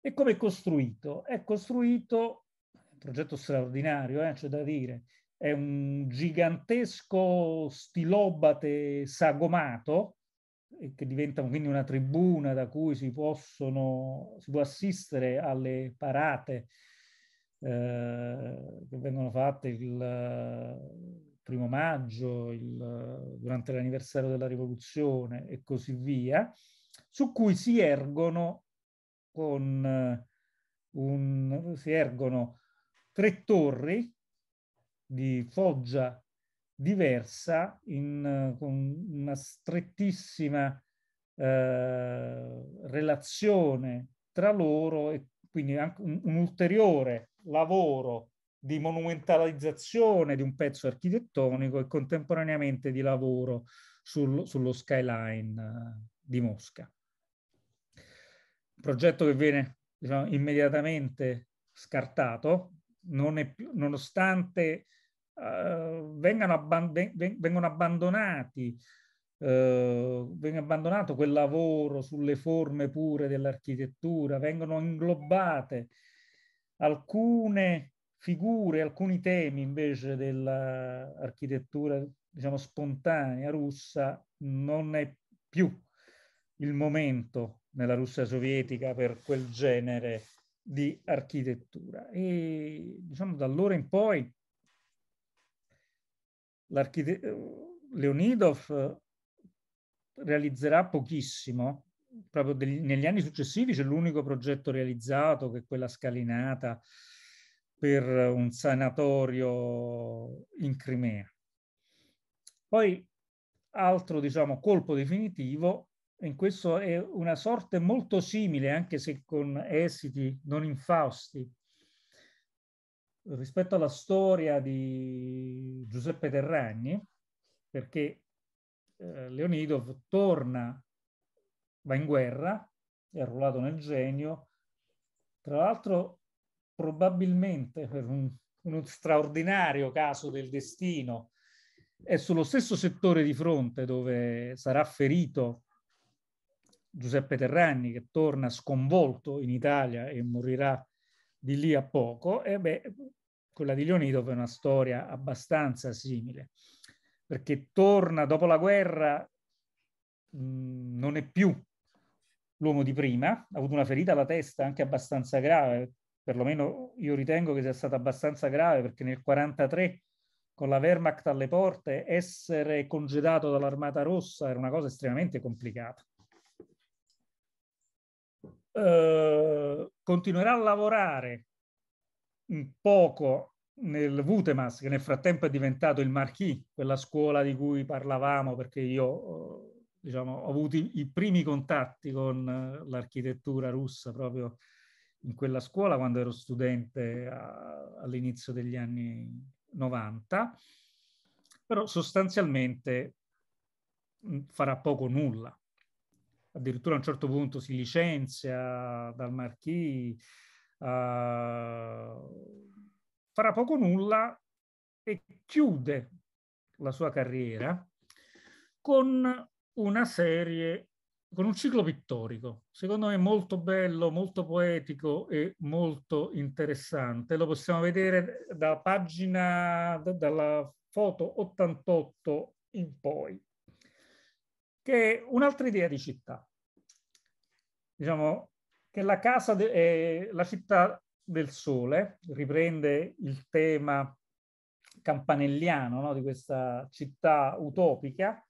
E come è costruito? È costruito, un progetto straordinario, eh, c'è da dire, è un gigantesco stilobate sagomato, che diventa quindi una tribuna da cui si, possono, si può assistere alle parate eh, che vengono fatte il eh, primo maggio, il, eh, durante l'anniversario della rivoluzione e così via, su cui si ergono con eh, un, si ergono tre torri di foggia diversa in, eh, con una strettissima eh, relazione tra loro e quindi anche un, un ulteriore lavoro di monumentalizzazione di un pezzo architettonico e contemporaneamente di lavoro sul, sullo skyline eh, di Mosca progetto che viene diciamo, immediatamente scartato, non più, nonostante uh, vengano, abband- vengano abbandonati Uh, eh, viene abbandonato quel lavoro sulle forme pure dell'architettura, vengono inglobate alcune figure, alcuni temi invece dell'architettura, diciamo, spontanea russa, non è più il momento nella Russia sovietica per quel genere di architettura. E diciamo da allora in poi Leonidov eh, realizzerà pochissimo, proprio degli, negli anni successivi c'è l'unico progetto realizzato che è quella scalinata per un sanatorio in Crimea. Poi altro diciamo colpo definitivo in questo è una sorte molto simile, anche se con esiti non infausti, rispetto alla storia di Giuseppe Terragni, perché eh, Leonidov torna, va in guerra, è arruolato nel genio, tra l'altro probabilmente per un, uno straordinario caso del destino, è sullo stesso settore di fronte dove sarà ferito Giuseppe Terranni che torna sconvolto in Italia e morirà di lì a poco, e beh, quella di Leonido è una storia abbastanza simile, perché torna dopo la guerra, mh, non è più l'uomo di prima, ha avuto una ferita alla testa anche abbastanza grave, perlomeno io ritengo che sia stata abbastanza grave, perché nel 1943 con la Wehrmacht alle porte, essere congedato dall'Armata Rossa era una cosa estremamente complicata. Eh, continuerà a lavorare un poco nel Vutemas, che nel frattempo è diventato il Marquis, quella scuola di cui parlavamo, perché io eh, diciamo, ho avuto i, i primi contatti con eh, l'architettura russa proprio in quella scuola quando ero studente all'inizio degli anni 90, però sostanzialmente mm, farà poco nulla addirittura a un certo punto si licenzia dal marquis, uh, farà poco nulla e chiude la sua carriera con una serie, con un ciclo pittorico, secondo me molto bello, molto poetico e molto interessante. Lo possiamo vedere da pagina, dalla foto 88 in poi, che è un'altra idea di città diciamo che la casa è la città del sole, riprende il tema campanelliano no? di questa città utopica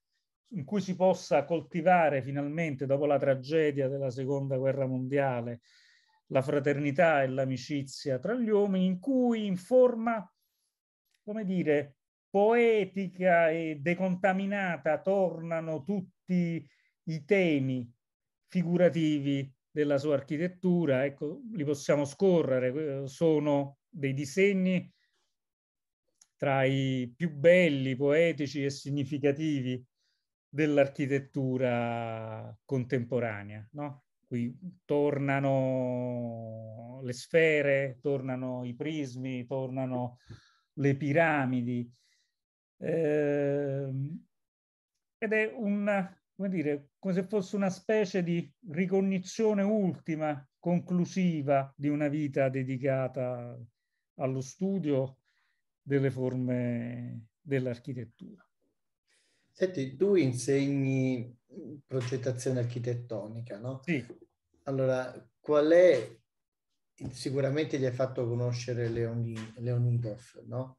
in cui si possa coltivare finalmente, dopo la tragedia della seconda guerra mondiale, la fraternità e l'amicizia tra gli uomini, in cui in forma, come dire, poetica e decontaminata tornano tutti i temi figurativi della sua architettura, ecco, li possiamo scorrere, sono dei disegni tra i più belli, poetici e significativi dell'architettura contemporanea. No? Qui tornano le sfere, tornano i prismi, tornano le piramidi. Eh, ed è un, come dire, come se fosse una specie di ricognizione ultima, conclusiva di una vita dedicata allo studio delle forme dell'architettura. Senti, tu insegni progettazione architettonica, no? Sì. Allora, qual è, sicuramente gli hai fatto conoscere Leoni, Leonidov, no?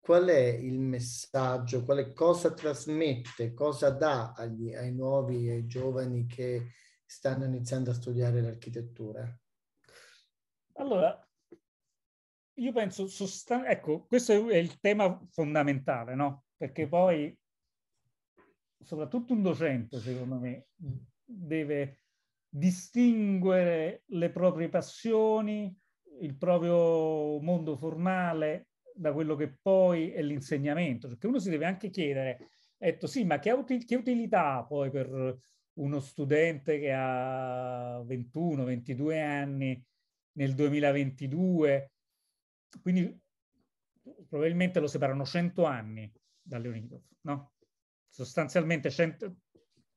qual è il messaggio, quale, cosa trasmette, cosa dà agli, ai nuovi, e ai giovani che stanno iniziando a studiare l'architettura? Allora, io penso, sostan- ecco, questo è il tema fondamentale, no? Perché poi, soprattutto un docente, secondo me, deve distinguere le proprie passioni, il proprio mondo formale da quello che poi è l'insegnamento, perché cioè uno si deve anche chiedere, detto, sì, ma che, util- che utilità poi per uno studente che ha 21-22 anni nel 2022? Quindi probabilmente lo separano 100 anni da Leonidov, no? Sostanzialmente 100,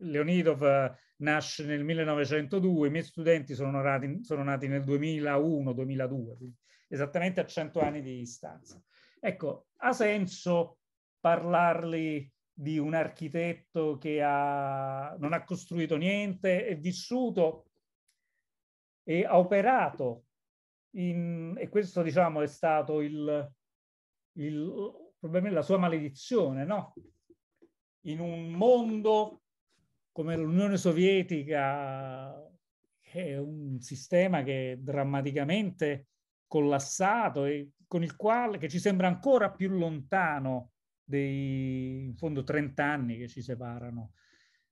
Leonidov eh, nasce nel 1902, i miei studenti sono nati, sono nati nel 2001-2002, esattamente a 100 anni di distanza. Ecco, ha senso parlarli di un architetto che ha, non ha costruito niente, è vissuto e ha operato in, e questo diciamo è stato il, il, probabilmente la sua maledizione, no? In un mondo come l'Unione Sovietica, che è un sistema che è drammaticamente collassato e con il quale, che ci sembra ancora più lontano dei, in fondo, 30 anni che ci separano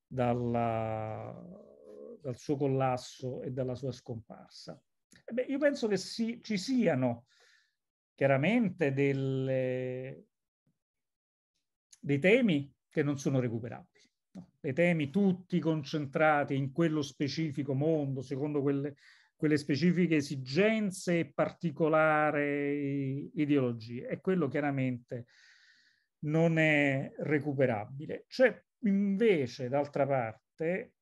dalla, dal suo collasso e dalla sua scomparsa. Beh, io penso che si, ci siano chiaramente delle, dei temi che non sono recuperabili, no? dei temi tutti concentrati in quello specifico mondo, secondo quelle quelle specifiche esigenze e particolari ideologie. E quello chiaramente non è recuperabile. C'è cioè, invece, d'altra parte,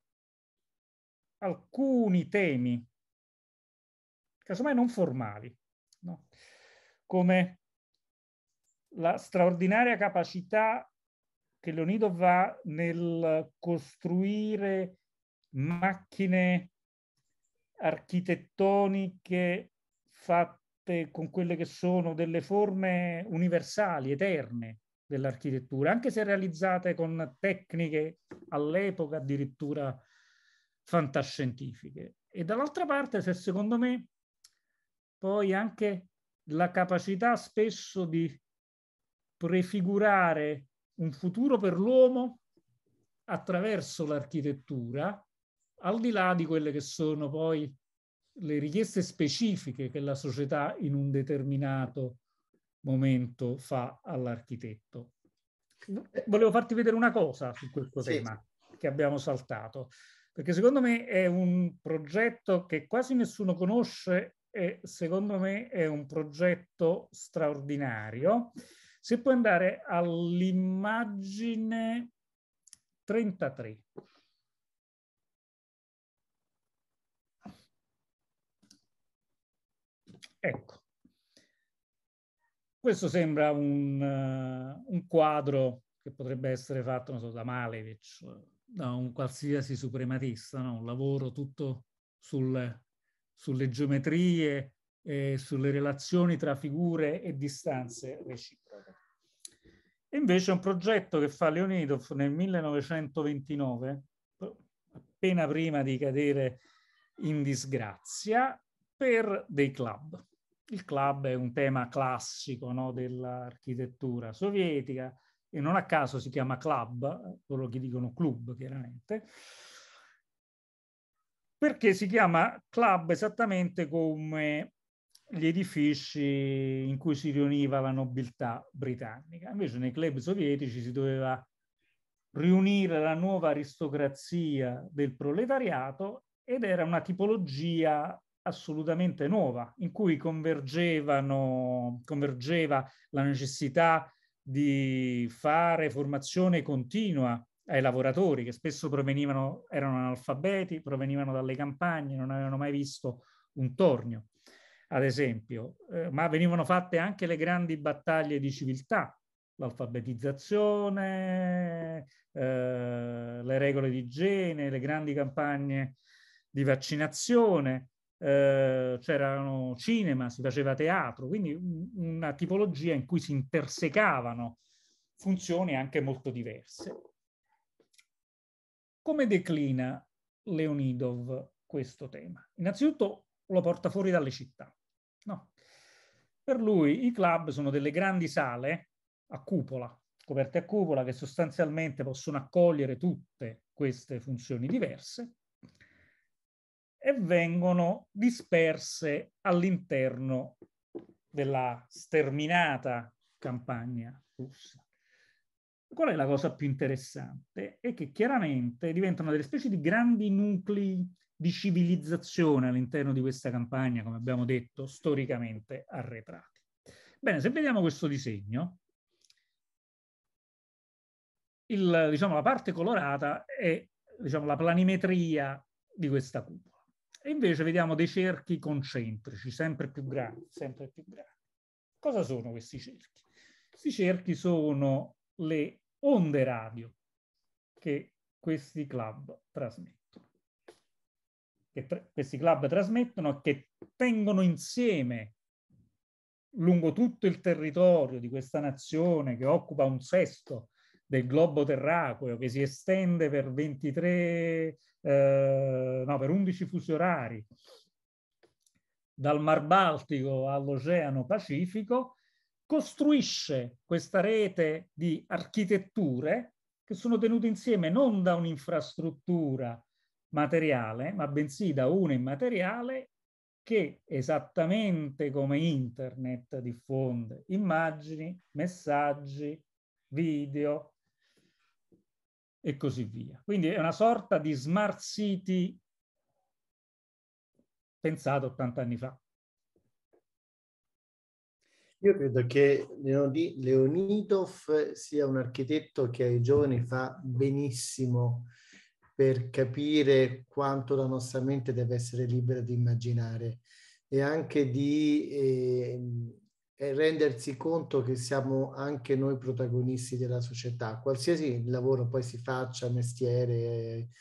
alcuni temi, casomai non formali, no? come la straordinaria capacità che Leonido va nel costruire macchine architettoniche fatte con quelle che sono delle forme universali, eterne dell'architettura, anche se realizzate con tecniche all'epoca addirittura fantascientifiche. E dall'altra parte c'è secondo me poi anche la capacità spesso di prefigurare un futuro per l'uomo attraverso l'architettura al di là di quelle che sono poi le richieste specifiche che la società in un determinato momento fa all'architetto. Eh, volevo farti vedere una cosa su questo sì. tema che abbiamo saltato, perché secondo me è un progetto che quasi nessuno conosce e secondo me è un progetto straordinario. Se puoi andare all'immagine 33. Ecco, questo sembra un, uh, un quadro che potrebbe essere fatto so, da Malevich, da un qualsiasi suprematista, no? un lavoro tutto sul, sulle geometrie e sulle relazioni tra figure e distanze reciproche. E invece un progetto che fa Leonidov nel 1929, appena prima di cadere in disgrazia, per dei club. Il club è un tema classico no, dell'architettura sovietica e non a caso si chiama club, loro che dicono club chiaramente, perché si chiama club esattamente come gli edifici in cui si riuniva la nobiltà britannica. Invece nei club sovietici si doveva riunire la nuova aristocrazia del proletariato ed era una tipologia assolutamente nuova, in cui convergeva la necessità di fare formazione continua ai lavoratori che spesso provenivano, erano analfabeti, provenivano dalle campagne, non avevano mai visto un tornio, ad esempio, eh, ma venivano fatte anche le grandi battaglie di civiltà, l'alfabetizzazione, eh, le regole di igiene, le grandi campagne di vaccinazione, eh, c'erano cinema, si faceva teatro, quindi una tipologia in cui si intersecavano funzioni anche molto diverse. Come declina Leonidov questo tema? Innanzitutto lo porta fuori dalle città. No. Per lui i club sono delle grandi sale a cupola, coperte a cupola, che sostanzialmente possono accogliere tutte queste funzioni diverse e vengono disperse all'interno della sterminata campagna russa. Qual è la cosa più interessante? È che chiaramente diventano delle specie di grandi nuclei di civilizzazione all'interno di questa campagna, come abbiamo detto, storicamente arretrati. Bene, se vediamo questo disegno, il, diciamo, la parte colorata è diciamo, la planimetria di questa cupola. E invece vediamo dei cerchi concentrici, sempre più grandi, sempre più grandi. Cosa sono questi cerchi? Questi cerchi sono le onde radio che questi club trasmettono. Che tra questi club trasmettono che tengono insieme lungo tutto il territorio di questa nazione che occupa un sesto del globo terracqueo che si estende per 23, eh, no, per 11 fusi orari, dal Mar Baltico all'Oceano Pacifico, costruisce questa rete di architetture che sono tenute insieme non da un'infrastruttura materiale, ma bensì da una immateriale che esattamente come internet diffonde immagini, messaggi, video, e così via. Quindi è una sorta di smart city pensato 80 anni fa. Io credo che Leonidov sia un architetto che ai giovani fa benissimo per capire quanto la nostra mente deve essere libera di immaginare e anche di eh, è rendersi conto che siamo anche noi protagonisti della società, qualsiasi lavoro poi si faccia, mestiere.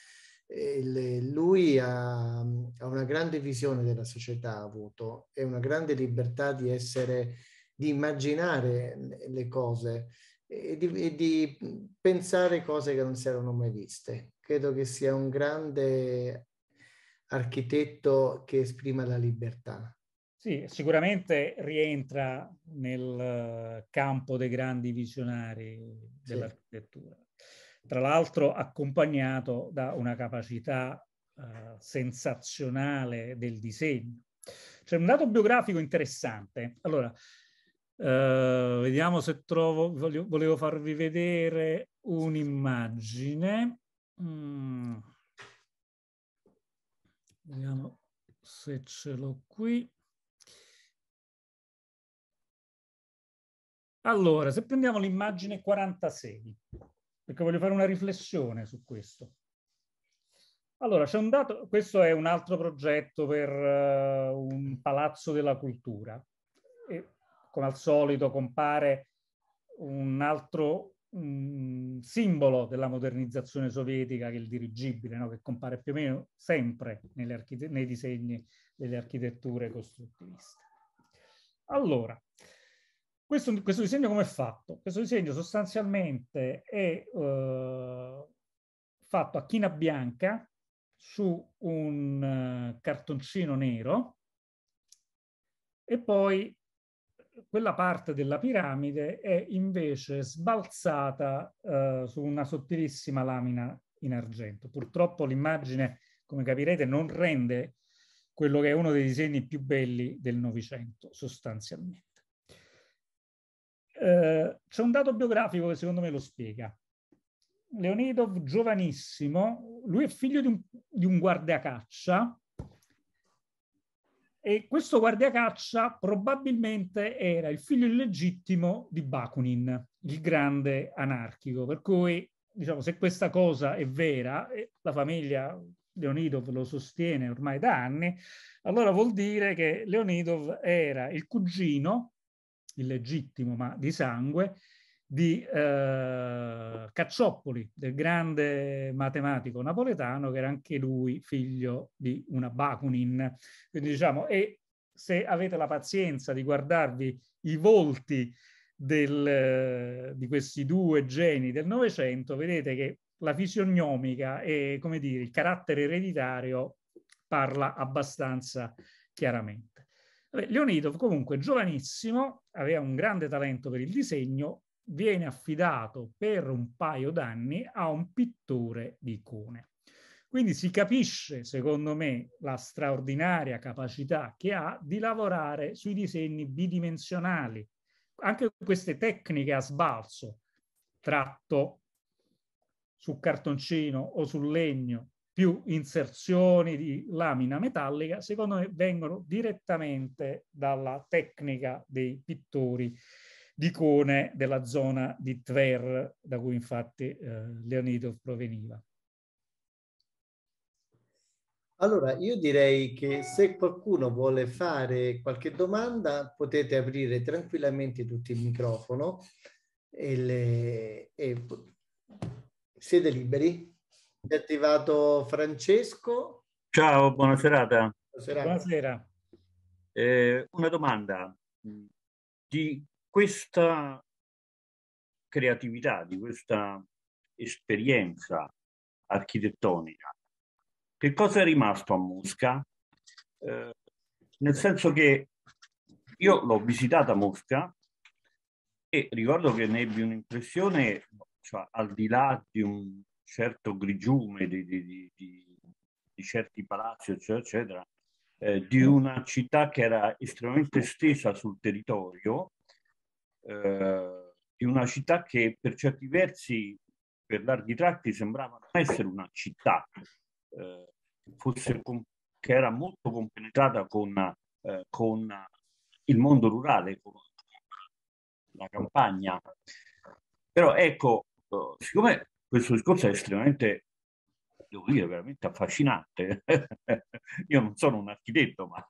Le, lui ha, ha, una grande visione della società, ha avuto e una grande libertà di essere, di immaginare le cose e di, e di pensare cose che non si erano mai viste. Credo che sia un grande architetto che esprima la libertà. Sì, sicuramente rientra nel eh, campo dei grandi visionari dell'architettura, sì. tra l'altro accompagnato da una capacità uh, sensazionale del disegno. C'è un dato biografico interessante. Allora, uh, vediamo se trovo, voglio, volevo farvi vedere un'immagine. Mm. Vediamo se ce l'ho qui. Allora, se prendiamo l'immagine 46, perché voglio fare una riflessione su questo. Allora, c'è un dato, questo è un altro progetto per uh, un palazzo della cultura. E, come al solito compare un altro um, simbolo della modernizzazione sovietica che è il dirigibile, no? che compare più o meno sempre nei disegni delle architetture costruttiviste. Allora, questo, questo disegno come è fatto? Questo disegno sostanzialmente è eh, fatto a china bianca su un eh, cartoncino nero e poi quella parte della piramide è invece sbalzata eh, su una sottilissima lamina in argento. Purtroppo l'immagine, come capirete, non rende quello che è uno dei disegni più belli del Novecento, sostanzialmente. Eh, c'è un dato biografico che secondo me lo spiega. Leonidov, giovanissimo, lui è figlio di un, di un guardiacaccia e questo guardiacaccia probabilmente era il figlio illegittimo di Bakunin, il grande anarchico. Per cui, diciamo, se questa cosa è vera, e la famiglia Leonidov lo sostiene ormai da anni, allora vuol dire che Leonidov era il cugino illegittimo ma di sangue, di eh, Cacciopoli, del grande matematico napoletano che era anche lui figlio di una Bakunin. Quindi diciamo, e se avete la pazienza di guardarvi i volti del, di questi due geni del Novecento, vedete che la fisionomica e, come dire, il carattere ereditario parla abbastanza chiaramente. Vabbè, Leonidov comunque giovanissimo, aveva un grande talento per il disegno, viene affidato per un paio d'anni a un pittore di icone. Quindi si capisce, secondo me, la straordinaria capacità che ha di lavorare sui disegni bidimensionali, anche queste tecniche a sbalzo, tratto su cartoncino o sul legno, più inserzioni di lamina metallica, secondo me vengono direttamente dalla tecnica dei pittori di icone della zona di Tver, da cui infatti eh, Leonidov proveniva. Allora, io direi che se qualcuno vuole fare qualche domanda, potete aprire tranquillamente tutto il microfono e, le, e siete liberi è attivato Francesco. Ciao, buona serata. Buonasera. Buonasera. Eh, una domanda. Di questa creatività, di questa esperienza architettonica, che cosa è rimasto a Mosca? Eh, nel senso che io l'ho visitata a Mosca e ricordo che ne ebbi un'impressione, cioè, al di là di un certo grigiume di, di, di, di certi palazzi, eccetera, eccetera, eh, di una città che era estremamente estesa sul territorio, eh, di una città che per certi versi, per larghi tratti, sembrava non essere una città, eh, fosse con, che era molto compenetrata con, eh, con il mondo rurale, con la campagna. Però ecco, eh, siccome questo discorso è estremamente, devo dire, veramente affascinante. Io non sono un architetto, ma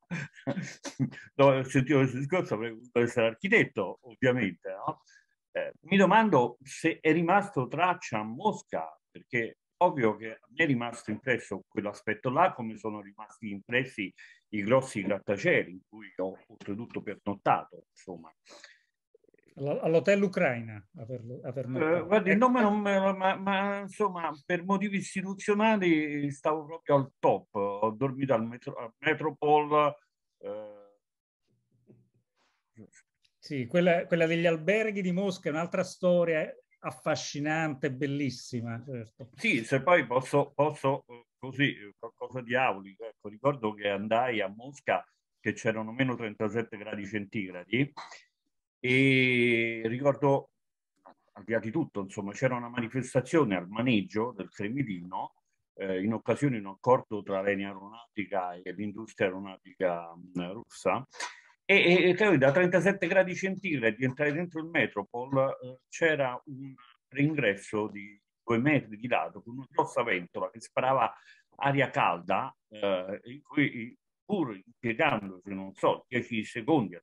dopo aver sentito questo discorso avrei voluto essere architetto, ovviamente. No? Eh, mi domando se è rimasto traccia a Mosca, perché ovvio che mi è rimasto impresso quell'aspetto là, come sono rimasti impressi i grossi grattacieli, in cui ho oltretutto pernottato, insomma all'hotel Ucraina. Averlo, averlo. Eh, guardi, il ecco, nome ecco. non me, ma, ma insomma, per motivi istituzionali stavo proprio al top. Ho dormito al, metro, al Metropol. Eh. Sì, quella, quella, degli alberghi di Mosca è un'altra storia affascinante, bellissima. Certo. Sì, se poi posso, posso eh, così, qualcosa di aulico. Ecco, ricordo che andai a Mosca che c'erano meno 37 gradi centigradi e ricordo, al di là di tutto, insomma, c'era una manifestazione al maneggio del Cremilino eh, in occasione di un accordo tra Aeronautica e l'industria aeronautica mh, mm, russa e, e da 37 gradi centigradi entrare dentro il Metropol eh, c'era un reingresso di due metri di lato con una grossa ventola che sparava aria calda eh, in cui pur impiegandosi, non so, 10 secondi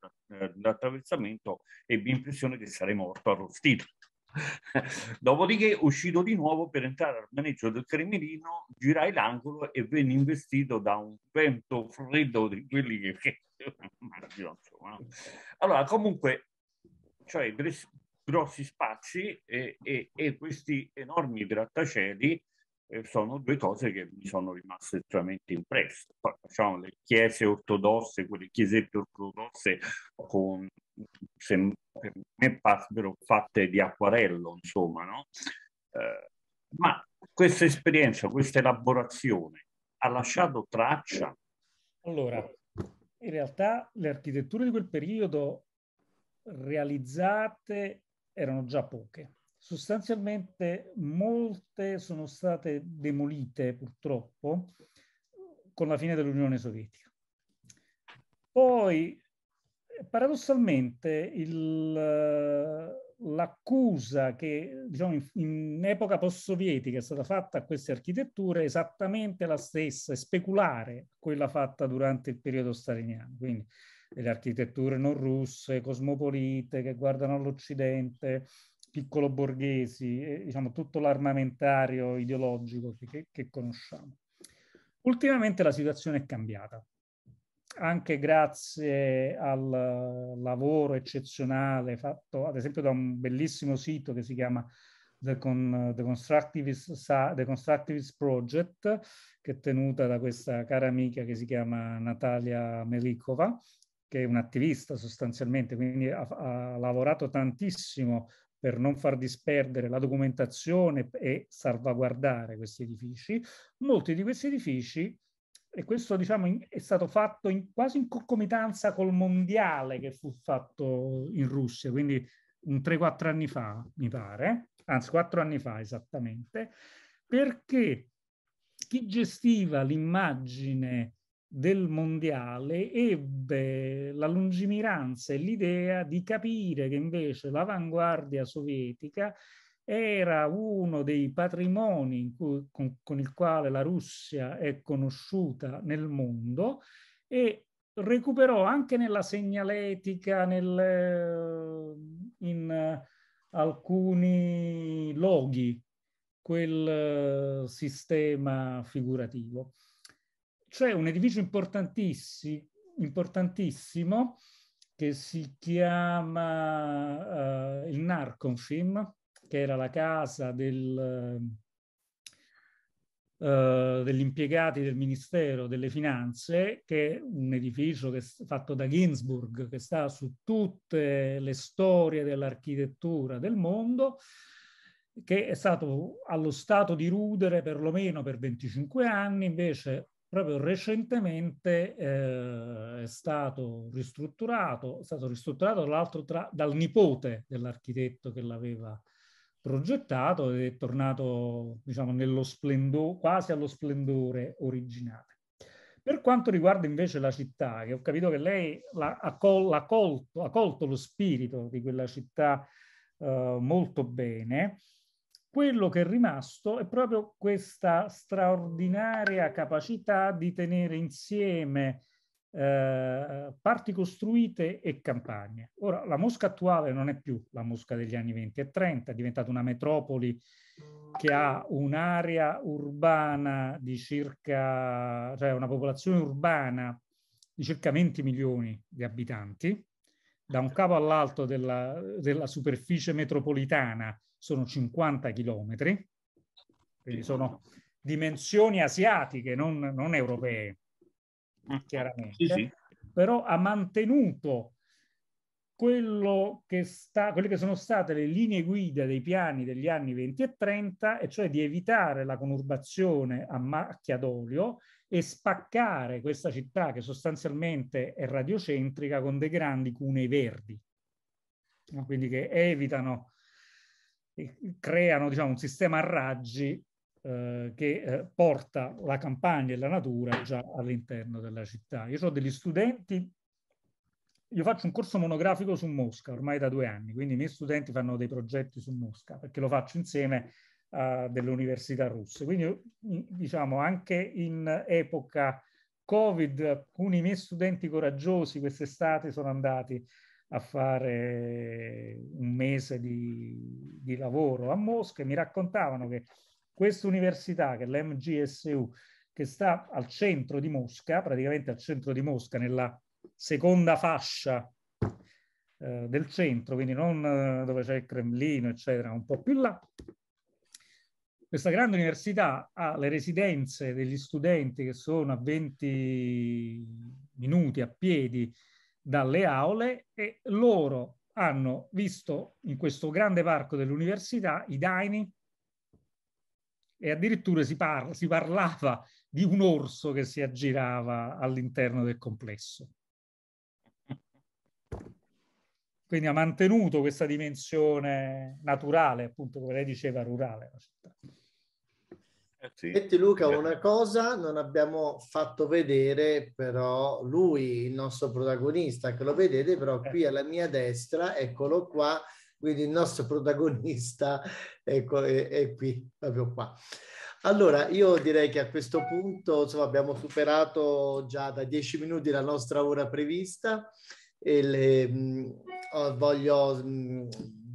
d'attraversamento, eh, ebbi l'impressione che sarei morto arrostito. Dopodiché, uscito di nuovo per entrare al maneggio del Cremirino, girai l'angolo e venne investito da un vento freddo di quelli che. Allora, comunque, cioè grossi spazi e, e, e questi enormi grattacieli sono due cose che mi sono rimaste estremamente impresse. Poi, diciamo, le chiese ortodosse, quelle chiesette ortodosse con, se, per me passero fatte di acquarello, insomma, no? Eh, ma questa esperienza, questa elaborazione ha lasciato traccia? Allora, in realtà le architetture di quel periodo realizzate erano già poche Sostanzialmente molte sono state demolite purtroppo con la fine dell'Unione Sovietica. Poi, paradossalmente, il, l'accusa che diciamo, in, in epoca post-sovietica è stata fatta a queste architetture è esattamente la stessa, è speculare quella fatta durante il periodo staliniano. Quindi delle architetture non russe, cosmopolite, che guardano all'Occidente, piccolo borghesi, eh, diciamo tutto l'armamentario ideologico che, che conosciamo. Ultimamente la situazione è cambiata, anche grazie al lavoro eccezionale fatto ad esempio da un bellissimo sito che si chiama The, Con, The, Constructivist, The, Constructivist, Project, che è tenuta da questa cara amica che si chiama Natalia Melikova, che è un'attivista sostanzialmente, quindi ha, ha lavorato tantissimo per non far disperdere la documentazione e salvaguardare questi edifici, molti di questi edifici e questo diciamo è stato fatto in, quasi in concomitanza col mondiale che fu fatto in Russia, quindi un 3-4 anni fa, mi pare, anzi 4 anni fa esattamente, perché chi gestiva l'immagine del mondiale ebbe la lungimiranza e l'idea di capire che invece l'avanguardia sovietica era uno dei patrimoni cui, con, con il quale la Russia è conosciuta nel mondo e recuperò anche nella segnaletica, nel, eh, in eh, alcuni loghi, quel eh, sistema figurativo c'è cioè, un edificio importantissimo, importantissimo che si chiama uh, il Narconfim, che era la casa del, uh, degli impiegati del Ministero delle Finanze, che è un edificio che è fatto da Ginsburg, che sta su tutte le storie dell'architettura del mondo, che è stato allo stato di rudere perlomeno per 25 anni, invece proprio recentemente eh, è stato ristrutturato, è stato ristrutturato tra l'altro dal nipote dell'architetto che l'aveva progettato ed è tornato diciamo, nello splendore, quasi allo splendore originale. Per quanto riguarda invece la città, che ho capito che lei ha, colto, lo spirito di quella città eh, molto bene, quello che è rimasto è proprio questa straordinaria capacità di tenere insieme eh, parti costruite e campagne. Ora, la Mosca attuale non è più la Mosca degli anni 20 e 30, è diventata una metropoli che ha un'area urbana di circa, cioè una popolazione urbana di circa 20 milioni di abitanti, da un capo all'altro della, della superficie metropolitana sono 50 chilometri, quindi sono dimensioni asiatiche, non, non europee, ah, chiaramente, sì, sì. però ha mantenuto che sta, quelle che sono state le linee guida dei piani degli anni 20 e 30, e cioè di evitare la conurbazione a macchia d'olio e spaccare questa città che sostanzialmente è radiocentrica con dei grandi cunei verdi, quindi che evitano creano diciamo, un sistema a raggi eh, che eh, porta la campagna e la natura già all'interno della città. Io ho degli studenti, io faccio un corso monografico su Mosca ormai da due anni, quindi i miei studenti fanno dei progetti su Mosca perché lo faccio insieme a delle università russe. Quindi diciamo anche in epoca Covid alcuni miei studenti coraggiosi quest'estate sono andati a fare un mese di, di lavoro a Mosca e mi raccontavano che questa università, che è l'MGSU, che sta al centro di Mosca, praticamente al centro di Mosca, nella seconda fascia eh, del centro, quindi non eh, dove c'è il Cremlino, eccetera, un po' più là. Questa grande università ha le residenze degli studenti che sono a 20 minuti a piedi dalle aule e loro hanno visto in questo grande parco dell'università i daini e addirittura si, parla, si parlava di un orso che si aggirava all'interno del complesso. Quindi ha mantenuto questa dimensione naturale, appunto come lei diceva, rurale la città. Sì. Senti Luca, una cosa non abbiamo fatto vedere però lui, il nostro protagonista, che lo vedete però eh. qui alla mia destra, eccolo qua, quindi il nostro protagonista ecco, è, è qui, proprio qua. Allora, io direi che a questo punto insomma, abbiamo superato già da dieci minuti la nostra ora prevista e le, mh, mm, oh, voglio... Mh, mm,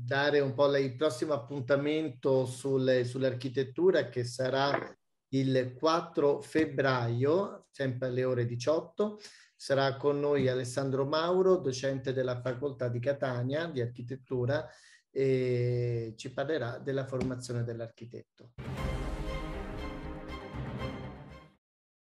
dare un po' il prossimo appuntamento sulle, sull'architettura che sarà il 4 febbraio, sempre alle ore 18. Sarà con noi Alessandro Mauro, docente della facoltà di Catania di architettura e ci parlerà della formazione dell'architetto.